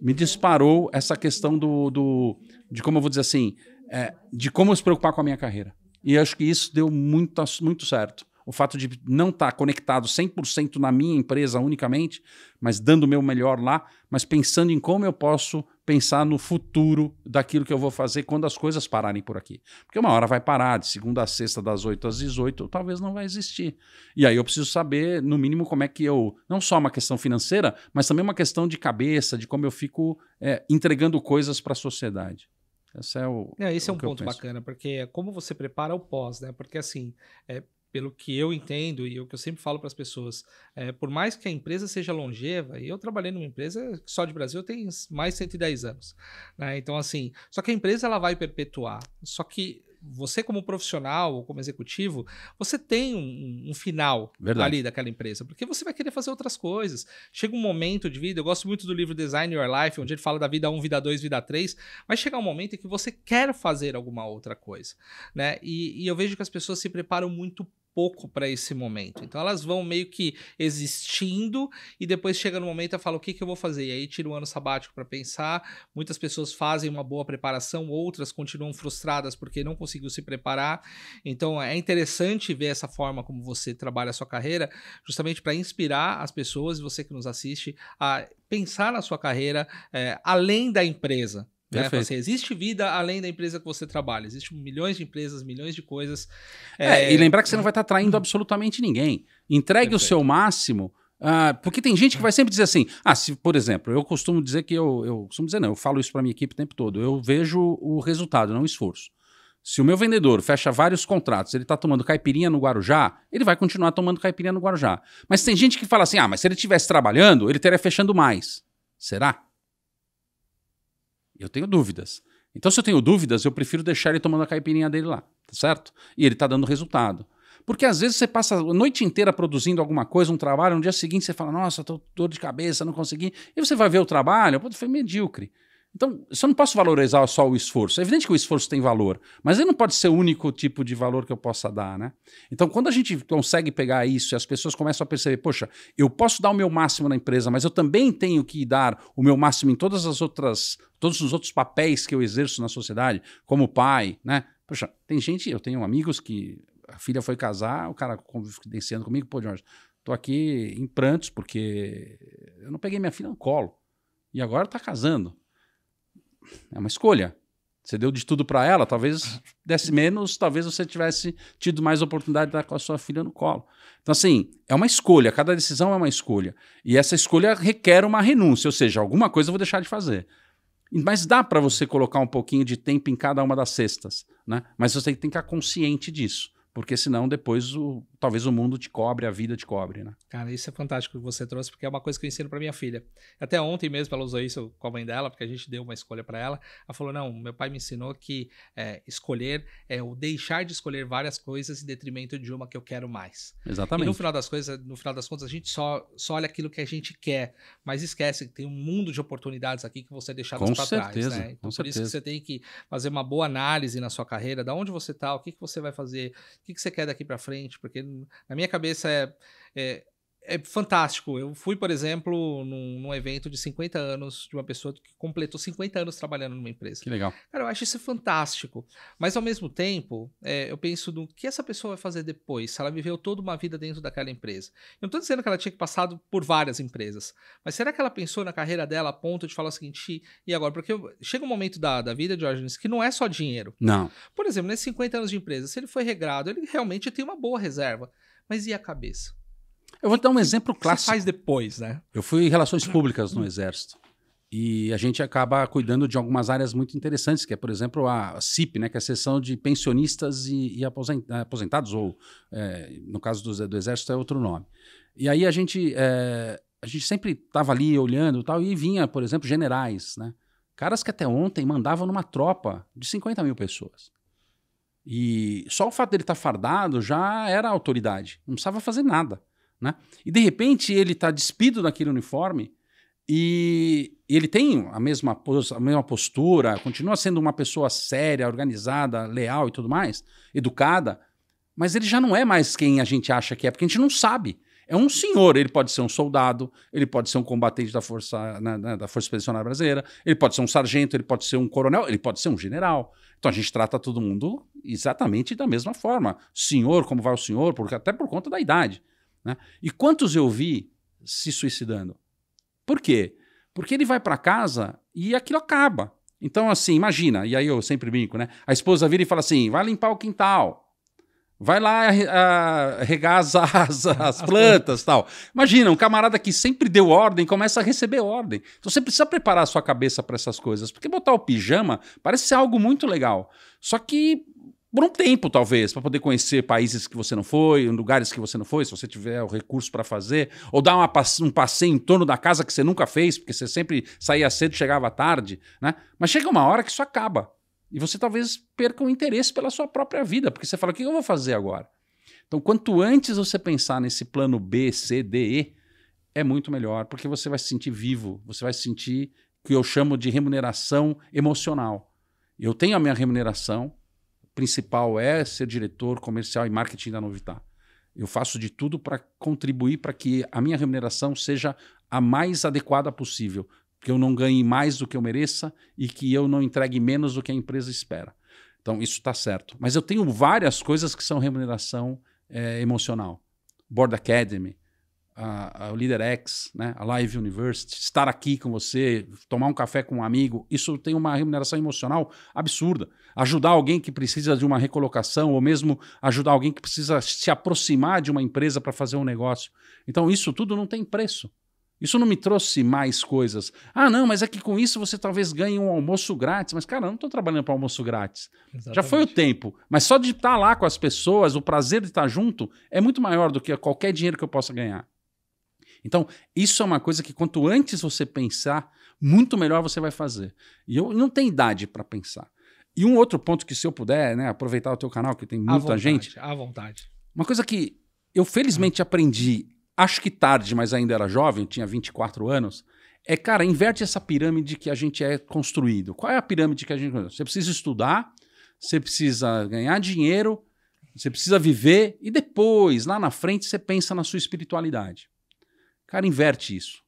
Me disparou essa questão do, do de como eu vou dizer assim, é, de como eu se preocupar com a minha carreira. E acho que isso deu muito, muito certo. O fato de não estar tá conectado 100% na minha empresa unicamente, mas dando o meu melhor lá, mas pensando em como eu posso pensar no futuro daquilo que eu vou fazer quando as coisas pararem por aqui. Porque uma hora vai parar, de segunda a sexta, das 8 às 18, talvez não vai existir. E aí eu preciso saber, no mínimo, como é que eu. Não só uma questão financeira, mas também uma questão de cabeça, de como eu fico é, entregando coisas para a sociedade. Esse é o. É, esse o é um ponto bacana, porque é como você prepara o pós, né? Porque assim, é, pelo que eu entendo e o que eu sempre falo para as pessoas, é, por mais que a empresa seja longeva, e eu trabalhei numa empresa que só de Brasil tem mais de 110 anos, né? Então, assim, só que a empresa ela vai perpetuar, só que você como profissional ou como executivo, você tem um, um final Verdade. ali daquela empresa, porque você vai querer fazer outras coisas. Chega um momento de vida, eu gosto muito do livro Design Your Life, onde ele fala da vida 1, vida 2, vida 3, mas chega um momento em que você quer fazer alguma outra coisa, né? E, e eu vejo que as pessoas se preparam muito pouco para esse momento. Então elas vão meio que existindo e depois chega no momento e fala o que, que eu vou fazer. E aí tira um ano sabático para pensar. Muitas pessoas fazem uma boa preparação, outras continuam frustradas porque não conseguiu se preparar. Então é interessante ver essa forma como você trabalha a sua carreira, justamente para inspirar as pessoas e você que nos assiste a pensar na sua carreira é, além da empresa. Né? Assim, existe vida além da empresa que você trabalha. Existem milhões de empresas, milhões de coisas. É, é... e lembrar que você não vai estar traindo uhum. absolutamente ninguém. Entregue Perfeito. o seu máximo. Uh, porque tem gente que vai sempre dizer assim, ah, se, por exemplo, eu costumo dizer que eu, eu costumo dizer não, eu falo isso para minha equipe o tempo todo, eu vejo o resultado, não o esforço. Se o meu vendedor fecha vários contratos, ele está tomando caipirinha no Guarujá, ele vai continuar tomando caipirinha no Guarujá. Mas tem gente que fala assim: ah, mas se ele estivesse trabalhando, ele estaria fechando mais. Será? Eu tenho dúvidas. Então, se eu tenho dúvidas, eu prefiro deixar ele tomando a caipirinha dele lá, tá certo? E ele está dando resultado. Porque às vezes você passa a noite inteira produzindo alguma coisa, um trabalho, no dia seguinte você fala, nossa, tô dor de cabeça, não consegui. E você vai ver o trabalho, foi medíocre. Então, eu não posso valorizar só o esforço. É evidente que o esforço tem valor, mas ele não pode ser o único tipo de valor que eu possa dar, né? Então, quando a gente consegue pegar isso e as pessoas começam a perceber, poxa, eu posso dar o meu máximo na empresa, mas eu também tenho que dar o meu máximo em todas as outras, todos os outros papéis que eu exerço na sociedade, como pai, né? Poxa, tem gente, eu tenho amigos que a filha foi casar, o cara confidenciando comigo, pô, Jorge, tô aqui em prantos porque eu não peguei minha filha no colo. E agora tá casando é uma escolha. Você deu de tudo para ela, talvez desse menos, talvez você tivesse tido mais oportunidade de estar com a sua filha no colo. Então, assim, é uma escolha, cada decisão é uma escolha. E essa escolha requer uma renúncia, ou seja, alguma coisa eu vou deixar de fazer. Mas dá para você colocar um pouquinho de tempo em cada uma das cestas, né? Mas você tem que estar consciente disso, porque senão depois o talvez o mundo te cobre, a vida te cobre, né? Cara, isso é fantástico que você trouxe, porque é uma coisa que eu ensino para minha filha. Até ontem mesmo ela usou isso com a mãe dela, porque a gente deu uma escolha para ela. Ela falou: não, meu pai me ensinou que é, escolher é o deixar de escolher várias coisas em detrimento de uma que eu quero mais. Exatamente. E no final das coisas, no final das contas, a gente só, só olha aquilo que a gente quer, mas esquece que tem um mundo de oportunidades aqui que você é deixar para trás. Né? Então, por certeza. isso que você tem que fazer uma boa análise na sua carreira, da onde você tá, o que, que você vai fazer, o que, que você quer daqui para frente, porque na minha cabeça é, é é fantástico. Eu fui, por exemplo, num, num, evento de 50 anos de uma pessoa que completou 50 anos trabalhando numa empresa. Que legal. Cara, eu acho isso fantástico. Mas, ao mesmo tempo, é, eu penso no que essa pessoa vai fazer depois, se ela viveu toda uma vida dentro daquela empresa. Eu não estou dizendo que ela tinha que passado por várias empresas, mas será que ela pensou na carreira dela a ponto de falar o seguinte, e agora? Porque chega um momento da, da vida, Diógenes, que não é só dinheiro. Não. Por exemplo, nesses 50 anos de empresa, se ele foi regrado, ele realmente tem uma boa reserva. Mas e a cabeça? Eu vou dar um exemplo clássico. Você faz depois, né? Eu fui em relações públicas no Exército. E a gente acaba cuidando de algumas áreas muito interessantes, que é, por exemplo, a CIP, né, que é a seção de pensionistas e, e aposentados, ou é, no caso do, do, Exército é outro nome. E aí a gente, é, a gente sempre estava ali olhando tal, e vinha, por exemplo, generais, né? caras que até ontem mandavam numa tropa de 50 mil pessoas. E só o fato dele estar tá fardado já era autoridade, não precisava fazer nada. Né? E de repente ele está despido daquele uniforme e ele tem a mesma, a mesma postura, continua sendo uma pessoa séria, organizada, leal e tudo mais, educada, mas ele já não é mais quem a gente acha que é, porque a gente não sabe. É um senhor, ele pode ser um soldado, ele pode ser um combatente da Força, na, né, na, né, da força Expedicionária Brasileira, ele pode ser um sargento, ele pode ser um coronel, ele pode ser um general. Então a gente trata todo mundo exatamente da mesma forma. Senhor, como vai o senhor, porque, até por conta da idade. Né? E quantos eu vi se suicidando? Por quê? Porque ele vai para casa e aquilo acaba. Então, assim, imagina, e aí eu sempre brinco, né? A esposa vira e fala assim: vai limpar o quintal. Vai lá regar as, as, as plantas tal. Imagina, um camarada que sempre deu ordem começa a receber ordem. Então você precisa preparar a sua cabeça para essas coisas, porque botar o pijama parece ser algo muito legal. Só que por um tempo, talvez, para poder conhecer países que você não foi, lugares que você não foi, se você tiver o recurso para fazer, ou dar uma, um passeio em torno da casa que você nunca fez, porque você sempre saía cedo e chegava tarde, né? Mas chega uma hora que isso acaba. E você talvez perca o interesse pela sua própria vida, porque você fala: o que eu vou fazer agora? Então, quanto antes você pensar nesse plano B, C, D, E, é muito melhor, porque você vai se sentir vivo, você vai se sentir o que eu chamo de remuneração emocional. Eu tenho a minha remuneração, principal é ser diretor comercial e marketing da Novitar. Eu faço de tudo para contribuir para que a minha remuneração seja a mais adequada possível, que eu não ganhe mais do que eu mereça e que eu não entregue menos do que a empresa espera. Então, isso está certo. Mas eu tenho várias coisas que são remuneração é, emocional. Board Academy, a, a Líder X, né? a Live University, estar aqui com você, tomar um café com um amigo, isso tem uma remuneração emocional absurda. Ajudar alguém que precisa de uma recolocação, ou mesmo ajudar alguém que precisa se aproximar de uma empresa para fazer um negócio. Então, isso tudo não tem preço. Isso não me trouxe mais coisas. Ah, não, mas é que com isso você talvez ganhe um almoço grátis. Mas, cara, eu não estou trabalhando para almoço grátis. Exatamente. Já foi o tempo. Mas só de estar tá lá com as pessoas, o prazer de estar tá junto, é muito maior do que qualquer dinheiro que eu possa ganhar. Então, isso é uma coisa que quanto antes você pensar, muito melhor você vai fazer. E eu não tenho idade para pensar. E um outro ponto que, se eu puder, né, aproveitar o teu canal, que tem muita à vontade, gente. À vontade. Uma coisa que eu felizmente aprendi, acho que tarde, mas ainda era jovem, tinha 24 anos, é, cara, inverte essa pirâmide que a gente é construído. Qual é a pirâmide que a gente. Você precisa estudar, você precisa ganhar dinheiro, você precisa viver e depois, lá na frente, você pensa na sua espiritualidade. Cara, inverte isso.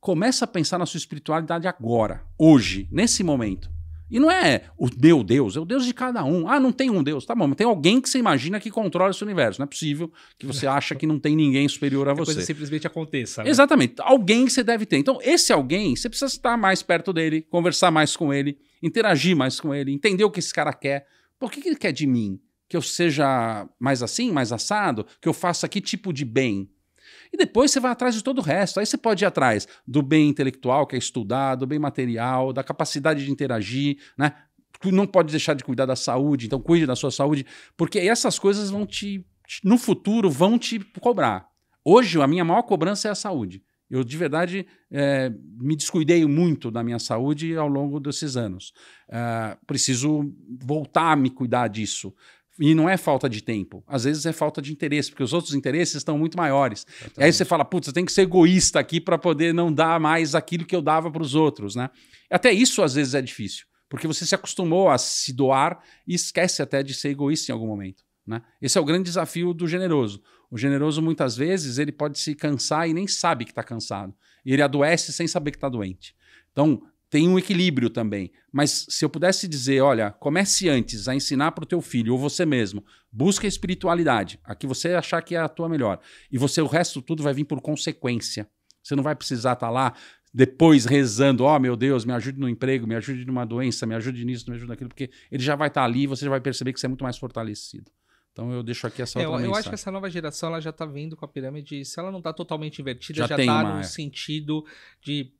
Começa a pensar na sua espiritualidade agora, hoje, nesse momento. E não é o meu Deus, é o Deus de cada um. Ah, não tem um Deus, tá bom, mas tem alguém que você imagina que controla esse universo. Não é possível que você acha que não tem ninguém superior a você. A coisa simplesmente aconteça. Né? Exatamente. Alguém que você deve ter. Então, esse alguém, você precisa estar mais perto dele, conversar mais com ele, interagir mais com ele, entender o que esse cara quer. Por que, que ele quer de mim? Que eu seja mais assim, mais assado? Que eu faça que tipo de bem? E depois você vai atrás de todo o resto. Aí você pode ir atrás do bem intelectual, que é estudar, do bem material, da capacidade de interagir, né? Não pode deixar de cuidar da saúde, então cuide da sua saúde, porque essas coisas vão te, no futuro, vão te cobrar. Hoje, a minha maior cobrança é a saúde. Eu, de verdade, é, me descuidei muito da minha saúde ao longo desses anos. É, preciso voltar a me cuidar disso. E não é falta de tempo, às vezes é falta de interesse, porque os outros interesses estão muito maiores. E aí você fala, putz, eu tenho que ser egoísta aqui para poder não dar mais aquilo que eu dava para os outros, né? Até isso às vezes é difícil, porque você se acostumou a se doar e esquece até de ser egoísta em algum momento, né? Esse é o grande desafio do generoso. O generoso muitas vezes ele pode se cansar e nem sabe que está cansado. Ele adoece sem saber que está doente. Então, tem um equilíbrio também. Mas se eu pudesse dizer, olha, comece antes a ensinar para o teu filho ou você mesmo, busca a espiritualidade, a que você achar que é a tua melhor. E você o resto tudo vai vir por consequência. Você não vai precisar estar tá lá depois rezando, ó oh, meu Deus, me ajude no emprego, me ajude numa doença, me ajude nisso, me ajude naquilo, porque ele já vai estar tá ali e você já vai perceber que você é muito mais fortalecido. Então eu deixo aqui essa é, outra eu, eu acho que essa nova geração ela já está vindo com a pirâmide, se ela não está totalmente invertida, já está no é. sentido de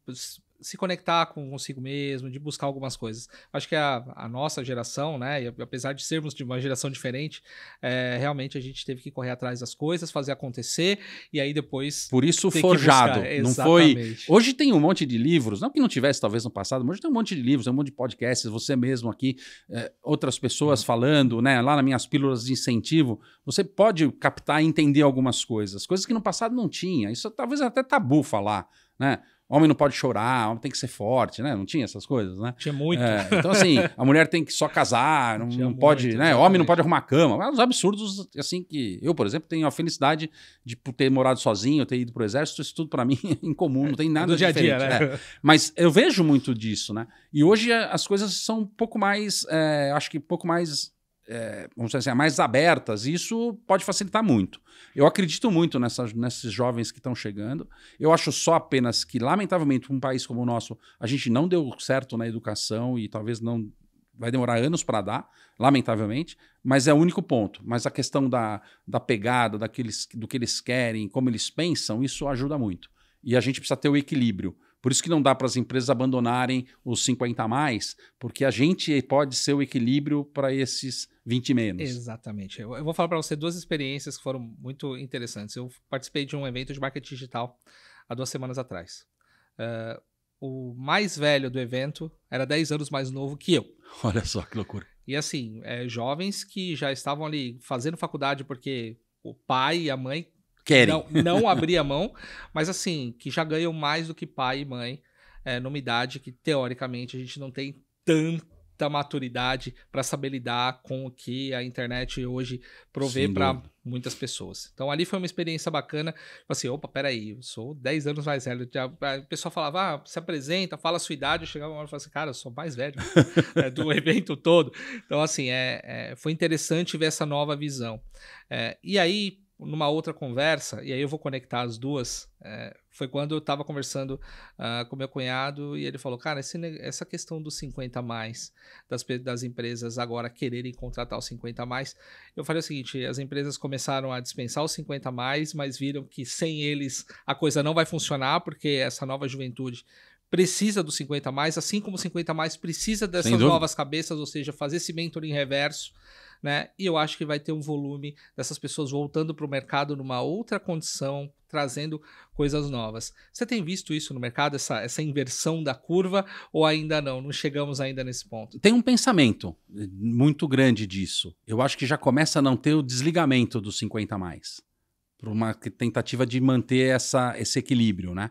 se conectar com consigo mesmo, de buscar algumas coisas. Acho que a, a nossa geração, né, e apesar de sermos de uma geração diferente, é, realmente a gente teve que correr atrás das coisas, fazer acontecer e aí depois. Por isso forjado, não foi. Hoje tem um monte de livros, não que não tivesse talvez no passado, mas hoje tem um monte de livros, tem é um monte de podcasts, você mesmo aqui, é, outras pessoas uhum. falando, né, lá nas minhas pílulas de incentivo, você pode captar e entender algumas coisas, coisas que no passado não tinha. Isso talvez é até tabu falar, né? homem não pode chorar, homem tem que ser forte, né? Não tinha essas coisas, né? Tinha muito. É, então, assim, a mulher tem que só casar, não, não pode, muito, né? Exatamente. Homem não pode arrumar cama. Os é absurdos, assim, que eu, por exemplo, tenho a felicidade de ter morado sozinho, ter ido pro exército, isso tudo para mim é incomum, não tem é nada do dia a dia, né? É. Mas eu vejo muito disso, né? E hoje as coisas são um pouco mais, é, acho que um pouco mais é, vamos dizer assim, mais abertas, isso pode facilitar muito. Eu acredito muito nessas, nesses jovens que estão chegando. Eu acho só apenas que, lamentavelmente, um país como o nosso, a gente não deu certo na educação e talvez não vai demorar anos para dar, lamentavelmente, mas é o único ponto. Mas a questão da, da pegada, daqueles, do que eles querem, como eles pensam, isso ajuda muito. E a gente precisa ter o equilíbrio. Por isso que não dá para as empresas abandonarem os 50 a mais, porque a gente pode ser o equilíbrio para esses 20 menos. Exatamente. Eu, eu vou falar para você duas experiências que foram muito interessantes. Eu participei de um evento de marketing digital há duas semanas atrás. Uh, o mais velho do evento era 10 anos mais novo que eu. Olha só que loucura. E assim, é, jovens que já estavam ali fazendo faculdade porque o pai e a mãe Querem. Não, não abrir a mão, mas assim, que já ganham mais do que pai e mãe, é, numa idade que, teoricamente, a gente não tem tanta maturidade para saber lidar com o que a internet hoje provê para muitas pessoas. Então ali foi uma experiência bacana. Tipo assim, opa, peraí, eu sou 10 anos mais velho. O pessoal falava, ah, se apresenta, fala a sua idade. Eu chegava uma hora e falava assim, cara, eu sou mais velho né, do evento todo. Então, assim, é, é, foi interessante ver essa nova visão. É, e aí, numa outra conversa, e aí eu vou conectar as duas, é, foi quando eu estava conversando uh, com meu cunhado e ele falou: Cara, esse, essa questão dos 50 mais, das, das empresas agora quererem contratar os 50 mais, eu falei o seguinte: as empresas começaram a dispensar os 50 mais, mas viram que sem eles a coisa não vai funcionar, porque essa nova juventude precisa dos 50 mais, assim como 50 mais precisa dessas novas cabeças, ou seja, fazer esse mentoring reverso né? E eu acho que vai ter um volume dessas pessoas voltando para o mercado numa outra condição, trazendo coisas novas. Você tem visto isso no mercado, essa, essa inversão da curva, ou ainda não? Não chegamos ainda nesse ponto? Tem um pensamento eh, muito grande disso. Eu acho que já começa a não ter o desligamento dos 50 mais, por uma tentativa de manter essa, esse equilíbrio, né?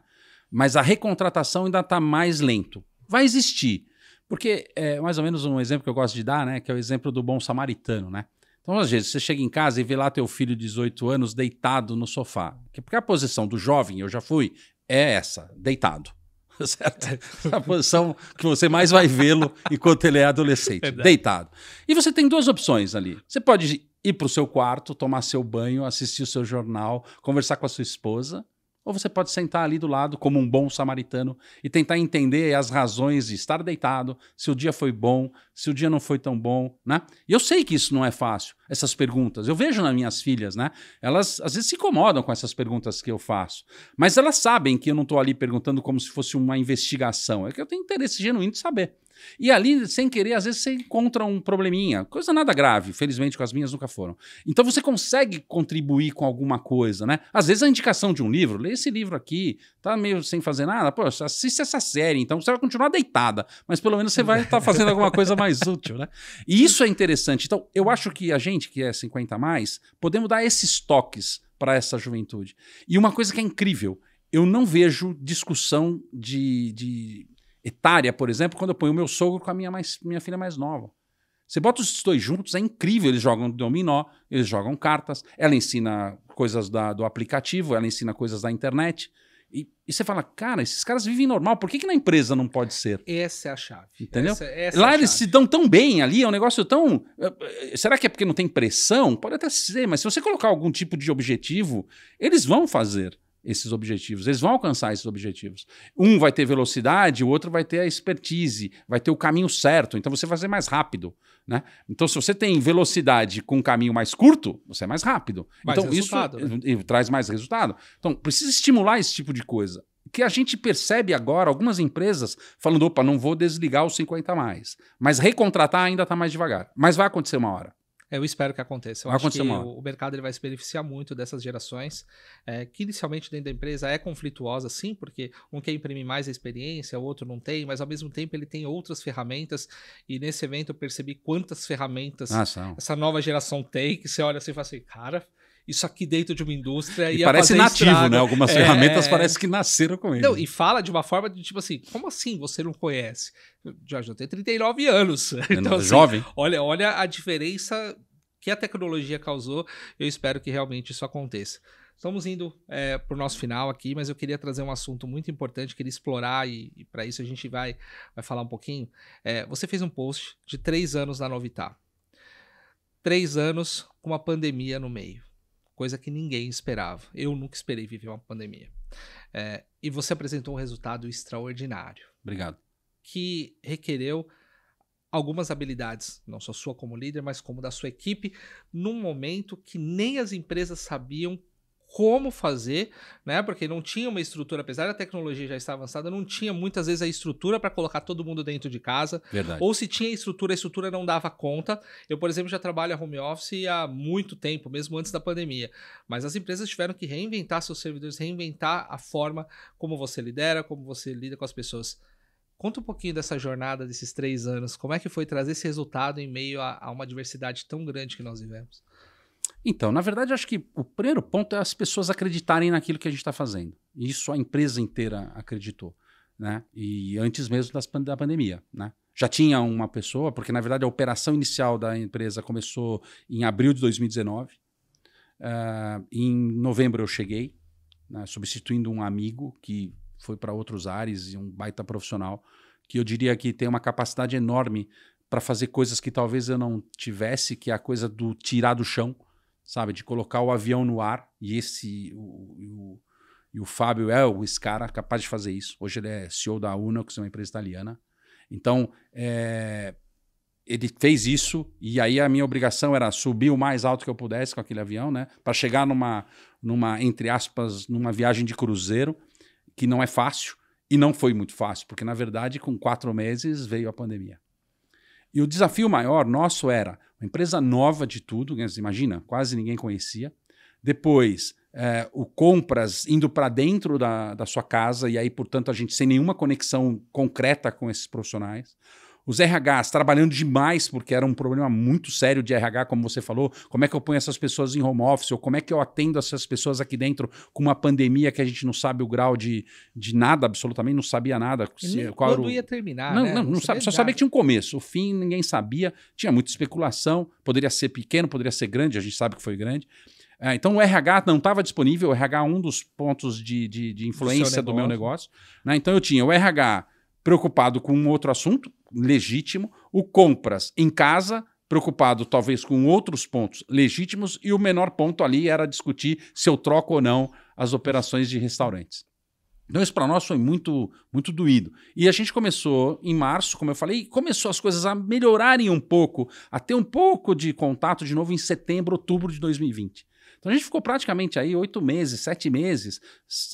Mas a recontratação ainda está mais lento. Vai existir, porque é mais ou menos um exemplo que eu gosto de dar, né? Que é o exemplo do bom samaritano, né? Então, às vezes, você chega em casa e vê lá teu filho de 18 anos deitado no sofá. Porque a posição do jovem, eu já fui, é essa, deitado. Certo? É. a posição que você mais vai vê-lo enquanto ele é adolescente, Verdade. deitado. E você tem duas opções ali. Você pode ir para o seu quarto, tomar seu banho, assistir o seu jornal, conversar com a sua esposa, ou você pode sentar ali do lado, como um bom samaritano, e tentar entender as razões de estar deitado, se o dia foi bom, se o dia não foi tão bom, né? E eu sei que isso não é fácil, essas perguntas. Eu vejo nas minhas filhas, né? Elas às vezes se incomodam com essas perguntas que eu faço. Mas elas sabem que eu não estou ali perguntando como se fosse uma investigação. É que eu tenho interesse genuíno de saber. E ali, sem querer, às vezes você encontra um probleminha. Coisa nada grave, felizmente com as minhas nunca foram. Então você consegue contribuir com alguma coisa, né? Às vezes a indicação de um livro, lê esse livro aqui, tá meio sem fazer nada, pô, assiste essa série, então você vai continuar deitada, mas pelo menos você vai estar tá fazendo alguma coisa mais útil, né? E isso é interessante. Então, eu acho que a gente que é 50 a mais, podemos dar esses toques para essa juventude. E uma coisa que é incrível, eu não vejo discussão de, de etária, por exemplo, quando eu ponho o meu sogro com a minha, mais, minha filha mais nova. Você bota os dois juntos, é incrível. Eles jogam dominó, eles jogam cartas, ela ensina coisas da, do aplicativo, ela ensina coisas da internet. E, e, você fala, cara, esses caras vivem normal, por que, que na empresa não pode ser? Essa é a chave. Entendeu? Essa, essa é Lá é eles chave. se dão tão bem ali, é um negócio tão. Eh, eh, será que é porque não tem pressão? Pode até ser, mas se você colocar algum tipo de objetivo, eles vão fazer esses objetivos. Eles vão alcançar esses objetivos. Um vai ter velocidade, o outro vai ter a expertise, vai ter o caminho certo. Então você vai ser mais rápido. Né? Então, se você tem velocidade com um caminho mais curto, você é mais rápido. Mais então, isso né? traz mais resultado. Então, precisa estimular esse tipo de coisa. Que a gente percebe agora algumas empresas falando: opa, não vou desligar os 50 mais. Mas recontratar ainda está mais devagar. Mas vai acontecer uma hora. Eu espero que aconteça. Eu vai acho que o, o, mercado ele vai se beneficiar muito dessas gerações, é, que inicialmente dentro da empresa é conflituosa, sim, porque um quer imprimir mais a experiência, o outro não tem, mas ao mesmo tempo ele tem outras ferramentas. E nesse evento eu percebi quantas ferramentas ah, essa nova geração tem, que você olha assim e fala assim, cara isso aqui dentro de uma indústria e parece nativo, né? Algumas é... ferramentas parece que nasceram com ele. e fala de uma forma de tipo assim, como assim você não conhece? Jorge, eu tenho 39 anos. Então, assim, jovem. Olha, olha a diferença que a tecnologia causou. Eu espero que realmente isso aconteça. Estamos indo é, para o nosso final aqui, mas eu queria trazer um assunto muito importante, queria explorar e, e para isso a gente vai, vai falar um pouquinho. É, você fez um post de três anos na Novitar. Três anos com uma pandemia no meio, coisa que ninguém esperava. Eu nunca esperei viver uma pandemia. É, e você apresentou um resultado extraordinário. Obrigado. Que requereu algumas habilidades, não só sua como líder, mas como da sua equipe, num momento que nem as empresas sabiam como fazer, né? Porque não tinha uma estrutura, apesar da tecnologia já estar avançada, não tinha muitas vezes a estrutura para colocar todo mundo dentro de casa. Verdade. Ou se tinha estrutura, a estrutura não dava conta. Eu, por exemplo, já trabalho a home office há muito tempo, mesmo antes da pandemia. Mas as empresas tiveram que reinventar seus servidores, reinventar a forma como você lidera, como você lida com as pessoas. Conta um pouquinho dessa jornada desses três anos. Como é que foi trazer esse resultado em meio a, a uma diversidade tão grande que nós vivemos? Então, na verdade, acho que o primeiro ponto é as pessoas acreditarem naquilo que a gente está fazendo. Isso a empresa inteira acreditou, né? E antes mesmo das, da pandemia, né? Já tinha uma pessoa, porque na verdade a operação inicial da empresa começou em abril de 2019. Uh, ah, em novembro eu cheguei, né, substituindo um amigo que foi para outros ares e um baita profissional, que eu diria que tem uma capacidade enorme para fazer coisas que talvez eu não tivesse, que é a coisa do tirar do chão, sabe? De colocar o avião no ar. E esse. O, o, e o Fábio é esse cara capaz de fazer isso. Hoje ele é CEO da que é uma empresa italiana. Então, é, ele fez isso e aí a minha obrigação era subir o mais alto que eu pudesse com aquele avião, né? Para chegar numa, numa, entre aspas, numa viagem de cruzeiro que não é fácil, e não foi muito fácil, porque, na verdade, com quatro meses veio a pandemia. E o desafio maior nosso era uma empresa nova de tudo, imagina, quase ninguém conhecia. Depois, é, o compras indo para dentro da, da sua casa, e aí, portanto, a gente sem nenhuma conexão concreta com esses profissionais. Os RHs trabalhando demais, porque era um problema muito sério de RH, como você falou. Como é que eu ponho essas pessoas em home office? Ou como é que eu atendo essas pessoas aqui dentro com uma pandemia que a gente não sabe o grau de, de nada, absolutamente não sabia nada. Se, nem, quando o... ia terminar. Não, né? não, não, não sabe, só sabia que tinha um começo. O fim ninguém sabia, tinha muita especulação. Poderia ser pequeno, poderia ser grande, a gente sabe que foi grande. É, então o RH não estava disponível, o RH é um dos pontos de, de, de influência do, do, meu negócio. Né? Então eu tinha o RH preocupado com um outro assunto, legítimo, o compras em casa, preocupado talvez com outros pontos legítimos, e o menor ponto ali era discutir se eu troco ou não as operações de restaurantes. Então isso para nós foi muito, muito doído. E a gente começou em março, como eu falei, começou as coisas a melhorarem um pouco, a ter um pouco de contato de novo em setembro, outubro de 2020. Então a gente ficou praticamente aí oito meses, sete meses,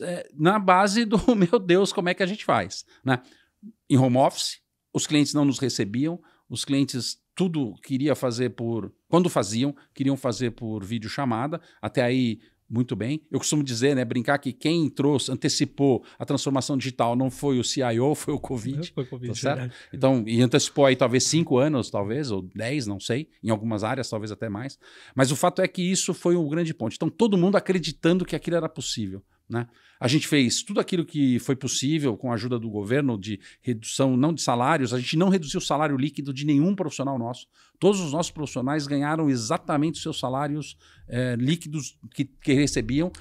eh, na base do meu Deus, como é que a gente faz, né? em home office, os clientes não nos recebiam, os clientes tudo queria fazer por. Quando faziam, queriam fazer por videochamada. Até aí, muito bem. Eu costumo dizer, né, brincar que quem trouxe, antecipou a transformação digital não foi o CIO, foi o Covid. Foi o COVID tá é certo? então, e antecipou aí talvez cinco anos, talvez, ou dez, não sei, em algumas áreas, talvez até mais. Mas o fato é que isso foi um grande ponto. Então, todo mundo acreditando que aquilo era possível. Né? A gente fez tudo aquilo que foi possível com a ajuda do governo de redução não de salários, a gente não reduziu o salário líquido de nenhum profissional nosso. Todos os nossos profissionais ganharam exatamente os seus salários é, líquidos que, que recebiam.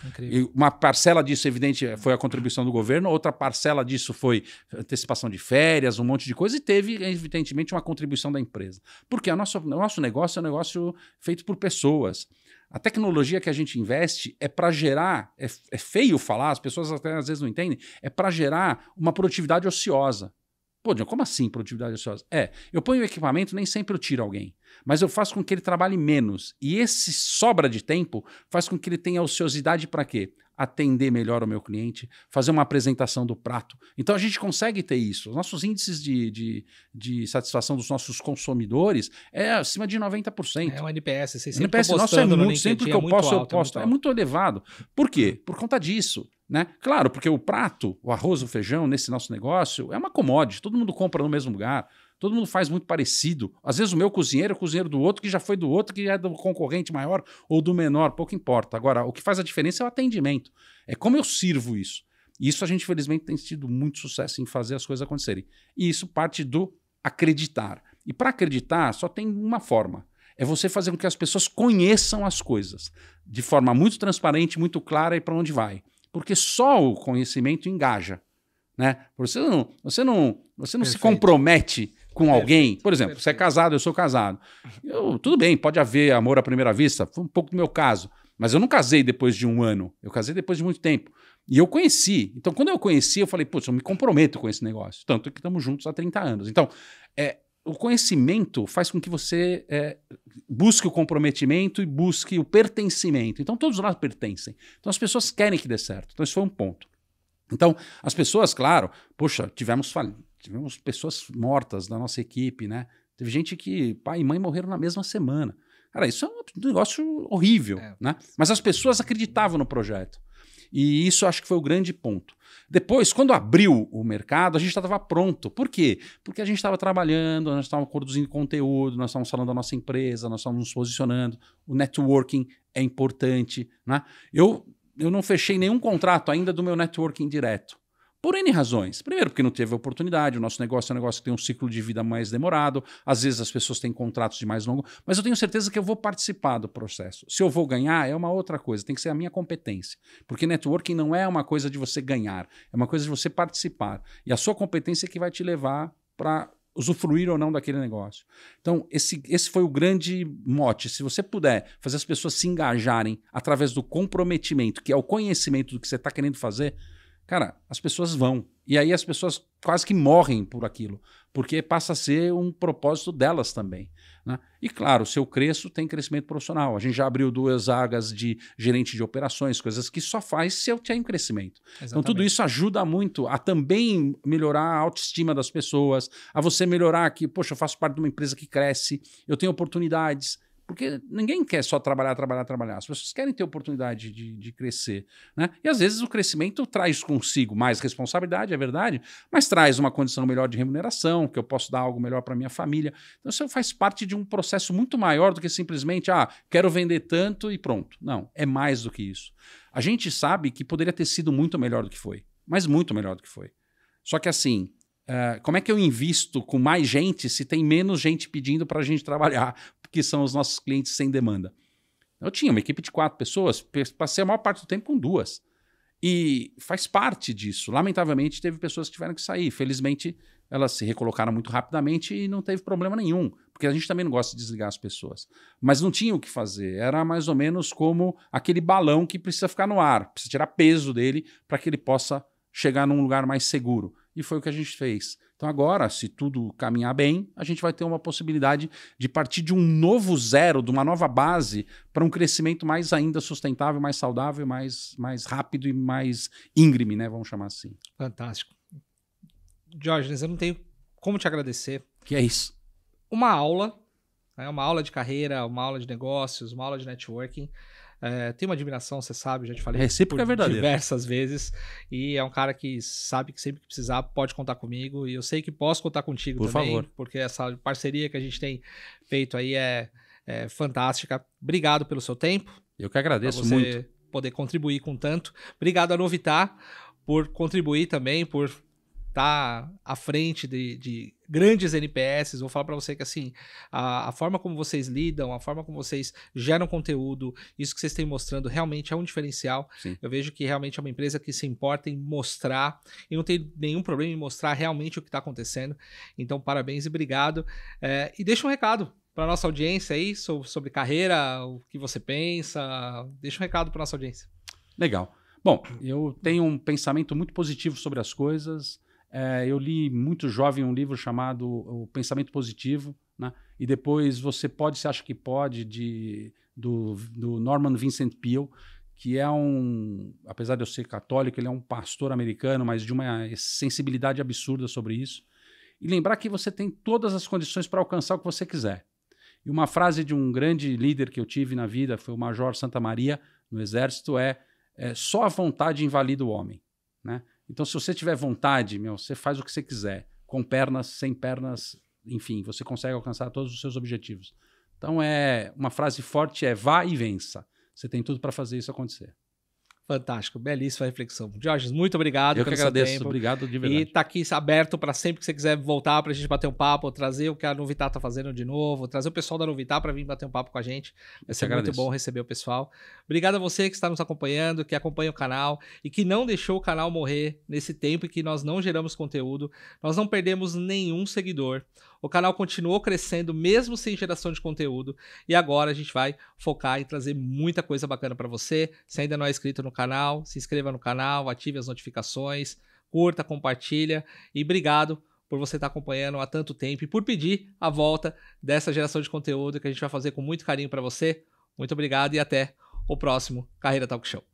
uma parcela disso, evidente, foi a contribuição do governo, outra parcela disso foi antecipação de férias, um monte de coisa, e teve, evidentemente, uma contribuição da empresa. Porque o nosso, nosso negócio é um negócio feito por pessoas. A tecnologia que a gente investe é para gerar, é, é, feio falar, as pessoas até às vezes não entendem, é para gerar uma produtividade ociosa. Pô, John, como assim produtividade ociosa? É, eu ponho o equipamento, nem sempre eu tiro alguém, mas eu faço com que ele trabalhe menos. E esse sobra de tempo faz com que ele tenha ociosidade para quê? atender melhor o meu cliente, fazer uma apresentação do prato. Então a gente consegue ter isso. Os nossos índices de, de, de satisfação dos nossos consumidores é acima de 90%. É um NPS, vocês NPS nosso é muito, no sempre é que eu é posso, alto, eu posto. É muito, é muito elevado. Por quê? Por conta disso. Né? Claro, porque o prato, o arroz, o feijão, nesse nosso negócio, é uma commodity, todo mundo compra no mesmo lugar. Todo mundo faz muito parecido. Às vezes o meu cozinheiro é o cozinheiro do outro, que já foi do outro, que é do concorrente maior ou do menor, pouco importa. Agora, o que faz a diferença é o atendimento. É como eu sirvo isso. E isso a gente, felizmente, tem tido muito sucesso em fazer as coisas acontecerem. E isso parte do acreditar. E para acreditar, só tem uma forma: é você fazer com que as pessoas conheçam as coisas de forma muito transparente, muito clara e para onde vai. Porque só o conhecimento engaja. Né? Você não, você não, você não se compromete com alguém, por exemplo, você é casado, eu sou casado. Eu, tudo bem, pode haver amor à primeira vista, foi um pouco do meu caso. Mas eu não casei depois de um ano, eu casei depois de muito tempo. E eu conheci. Então, quando eu conheci, eu falei, putz, eu me comprometo com esse negócio. Tanto que estamos juntos há 30 anos. Então, é, o conhecimento faz com que você é, busque o comprometimento e busque o pertencimento. Então, todos nós pertencem. Então, as pessoas querem que dê certo. Então, isso foi um ponto. Então, as pessoas, claro, poxa, tivemos falhas tivemos pessoas mortas da nossa equipe, né? Teve gente que pai e mãe morreram na mesma semana. Cara, isso é um negócio horrível, é. né? Mas as pessoas acreditavam no projeto. E isso acho que foi o grande ponto. Depois, quando abriu o mercado, a gente estava pronto. Por quê? Porque a gente estava trabalhando, nós estávamos produzindo conteúdo, nós estávamos falando da nossa empresa, nós estávamos nos posicionando. O networking é importante. Né? Eu, eu não fechei nenhum contrato ainda do meu networking direto. Por N razões. Primeiro, porque não teve oportunidade, o nosso negócio é um negócio que tem um ciclo de vida mais demorado, às vezes as pessoas têm contratos de mais longo, mas eu tenho certeza que eu vou participar do processo. Se eu vou ganhar, é uma outra coisa, tem que ser a minha competência. Porque networking não é uma coisa de você ganhar, é uma coisa de você participar. E a sua competência é que vai te levar para usufruir ou não daquele negócio. Então, esse, esse foi o grande mote. Se você puder fazer as pessoas se engajarem através do comprometimento, que é o conhecimento do que você está querendo fazer, Cara, as pessoas vão. E aí as pessoas quase que morrem por aquilo, porque passa a ser um propósito delas também. Né? E claro, se eu cresço, tem crescimento profissional. A gente já abriu duas vagas de gerente de operações, coisas que só faz se eu tenho crescimento. Exatamente. Então tudo isso ajuda muito a também melhorar a autoestima das pessoas, a você melhorar que, poxa, eu faço parte de uma empresa que cresce, eu tenho oportunidades. Porque ninguém quer só trabalhar, trabalhar, trabalhar. As pessoas querem ter oportunidade de, de crescer. Né? E às vezes o crescimento traz consigo mais responsabilidade, é verdade, mas traz uma condição melhor de remuneração, que eu posso dar algo melhor para minha família. Então isso faz parte de um processo muito maior do que simplesmente, ah, quero vender tanto e pronto. Não, é mais do que isso. A gente sabe que poderia ter sido muito melhor do que foi, mas muito melhor do que foi. Só que assim, Uh, como é que eu invisto com mais gente se tem menos gente pedindo para a gente trabalhar? que são os nossos clientes sem demanda. Eu tinha uma equipe de quatro pessoas, passei a maior parte do tempo com duas. E faz parte disso. Lamentavelmente, teve pessoas que tiveram que sair. Felizmente, elas se recolocaram muito rapidamente e não teve problema nenhum, porque a gente também não gosta de desligar as pessoas. Mas não tinha o que fazer. Era mais ou menos como aquele balão que precisa ficar no ar, precisa tirar peso dele para que ele possa chegar num lugar mais seguro. E foi o que a gente fez. Então, agora, se tudo caminhar bem, a gente vai ter uma possibilidade de partir de um novo zero, de uma nova base, para um crescimento mais ainda sustentável, mais saudável, mais, mais rápido e mais íngreme, né? Vamos chamar assim. Fantástico. Jorge, eu não tenho como te agradecer. Que é isso. Uma aula, né? uma aula de carreira, uma aula de negócios, uma aula de networking. É, tem uma admiração, você sabe, já te falei. Recíproca é verdade Diversas vezes. E é um cara que sabe que sempre que precisar pode contar comigo. E eu sei que posso contar contigo Por também. Favor. Porque essa parceria que a gente tem feito aí é, é fantástica. Obrigado pelo seu tempo. Eu que agradeço muito. poder contribuir com tanto. Obrigado a Novitar por contribuir também, por tá à frente de, de grandes NPS, vou falar para você que assim, a, a, forma como vocês lidam, a forma como vocês geram conteúdo, isso que vocês têm mostrando realmente é um diferencial. Sim. Eu vejo que realmente é uma empresa que se importa em mostrar e não tem nenhum problema em mostrar realmente o que está acontecendo. Então, parabéns e obrigado. É, e deixa um recado para nossa audiência aí sobre carreira, o que você pensa. Deixa um recado para nossa audiência. Legal. Bom, eu tenho um pensamento muito positivo sobre as coisas. É, eu li muito jovem um livro chamado O Pensamento Positivo, né? e depois Você Pode, Se Acha Que Pode, de, do, do Norman Vincent Peale, que é um, apesar de eu ser católico, ele é um pastor americano, mas de uma sensibilidade absurda sobre isso. E lembrar que você tem todas as condições para alcançar o que você quiser. E uma frase de um grande líder que eu tive na vida, foi o Major Santa Maria, no Exército, é, é só a vontade invalida o homem. Né? Então, se você tiver vontade, meu, você faz o que você quiser. Com pernas, sem pernas, enfim, você consegue alcançar todos os seus objetivos. Então, é uma frase forte é vá e vença. Você tem tudo para fazer isso acontecer. Fantástico, belíssima reflexão. Jorge, muito obrigado. Eu que agradeço, tempo. obrigado de verdade. E tá aqui aberto para sempre que você quiser voltar para a gente bater um papo, trazer o que a Novitar tá fazendo de novo, trazer o pessoal da Novitar para vir bater um papo com a gente. Vai ser muito bom receber o pessoal. Obrigado a você que está nos acompanhando, que acompanha o canal e que não deixou o canal morrer nesse tempo em que nós não geramos conteúdo, nós não perdemos nenhum seguidor. O canal continuou crescendo mesmo sem geração de conteúdo e agora a gente vai focar em trazer muita coisa bacana para você. Se ainda não é inscrito no canal, se inscreva no canal, ative as notificações, curta, compartilha e obrigado por você estar acompanhando há tanto tempo e por pedir a volta dessa geração de conteúdo que a gente vai fazer com muito carinho para você. Muito obrigado e até o próximo Carreira Talk Show.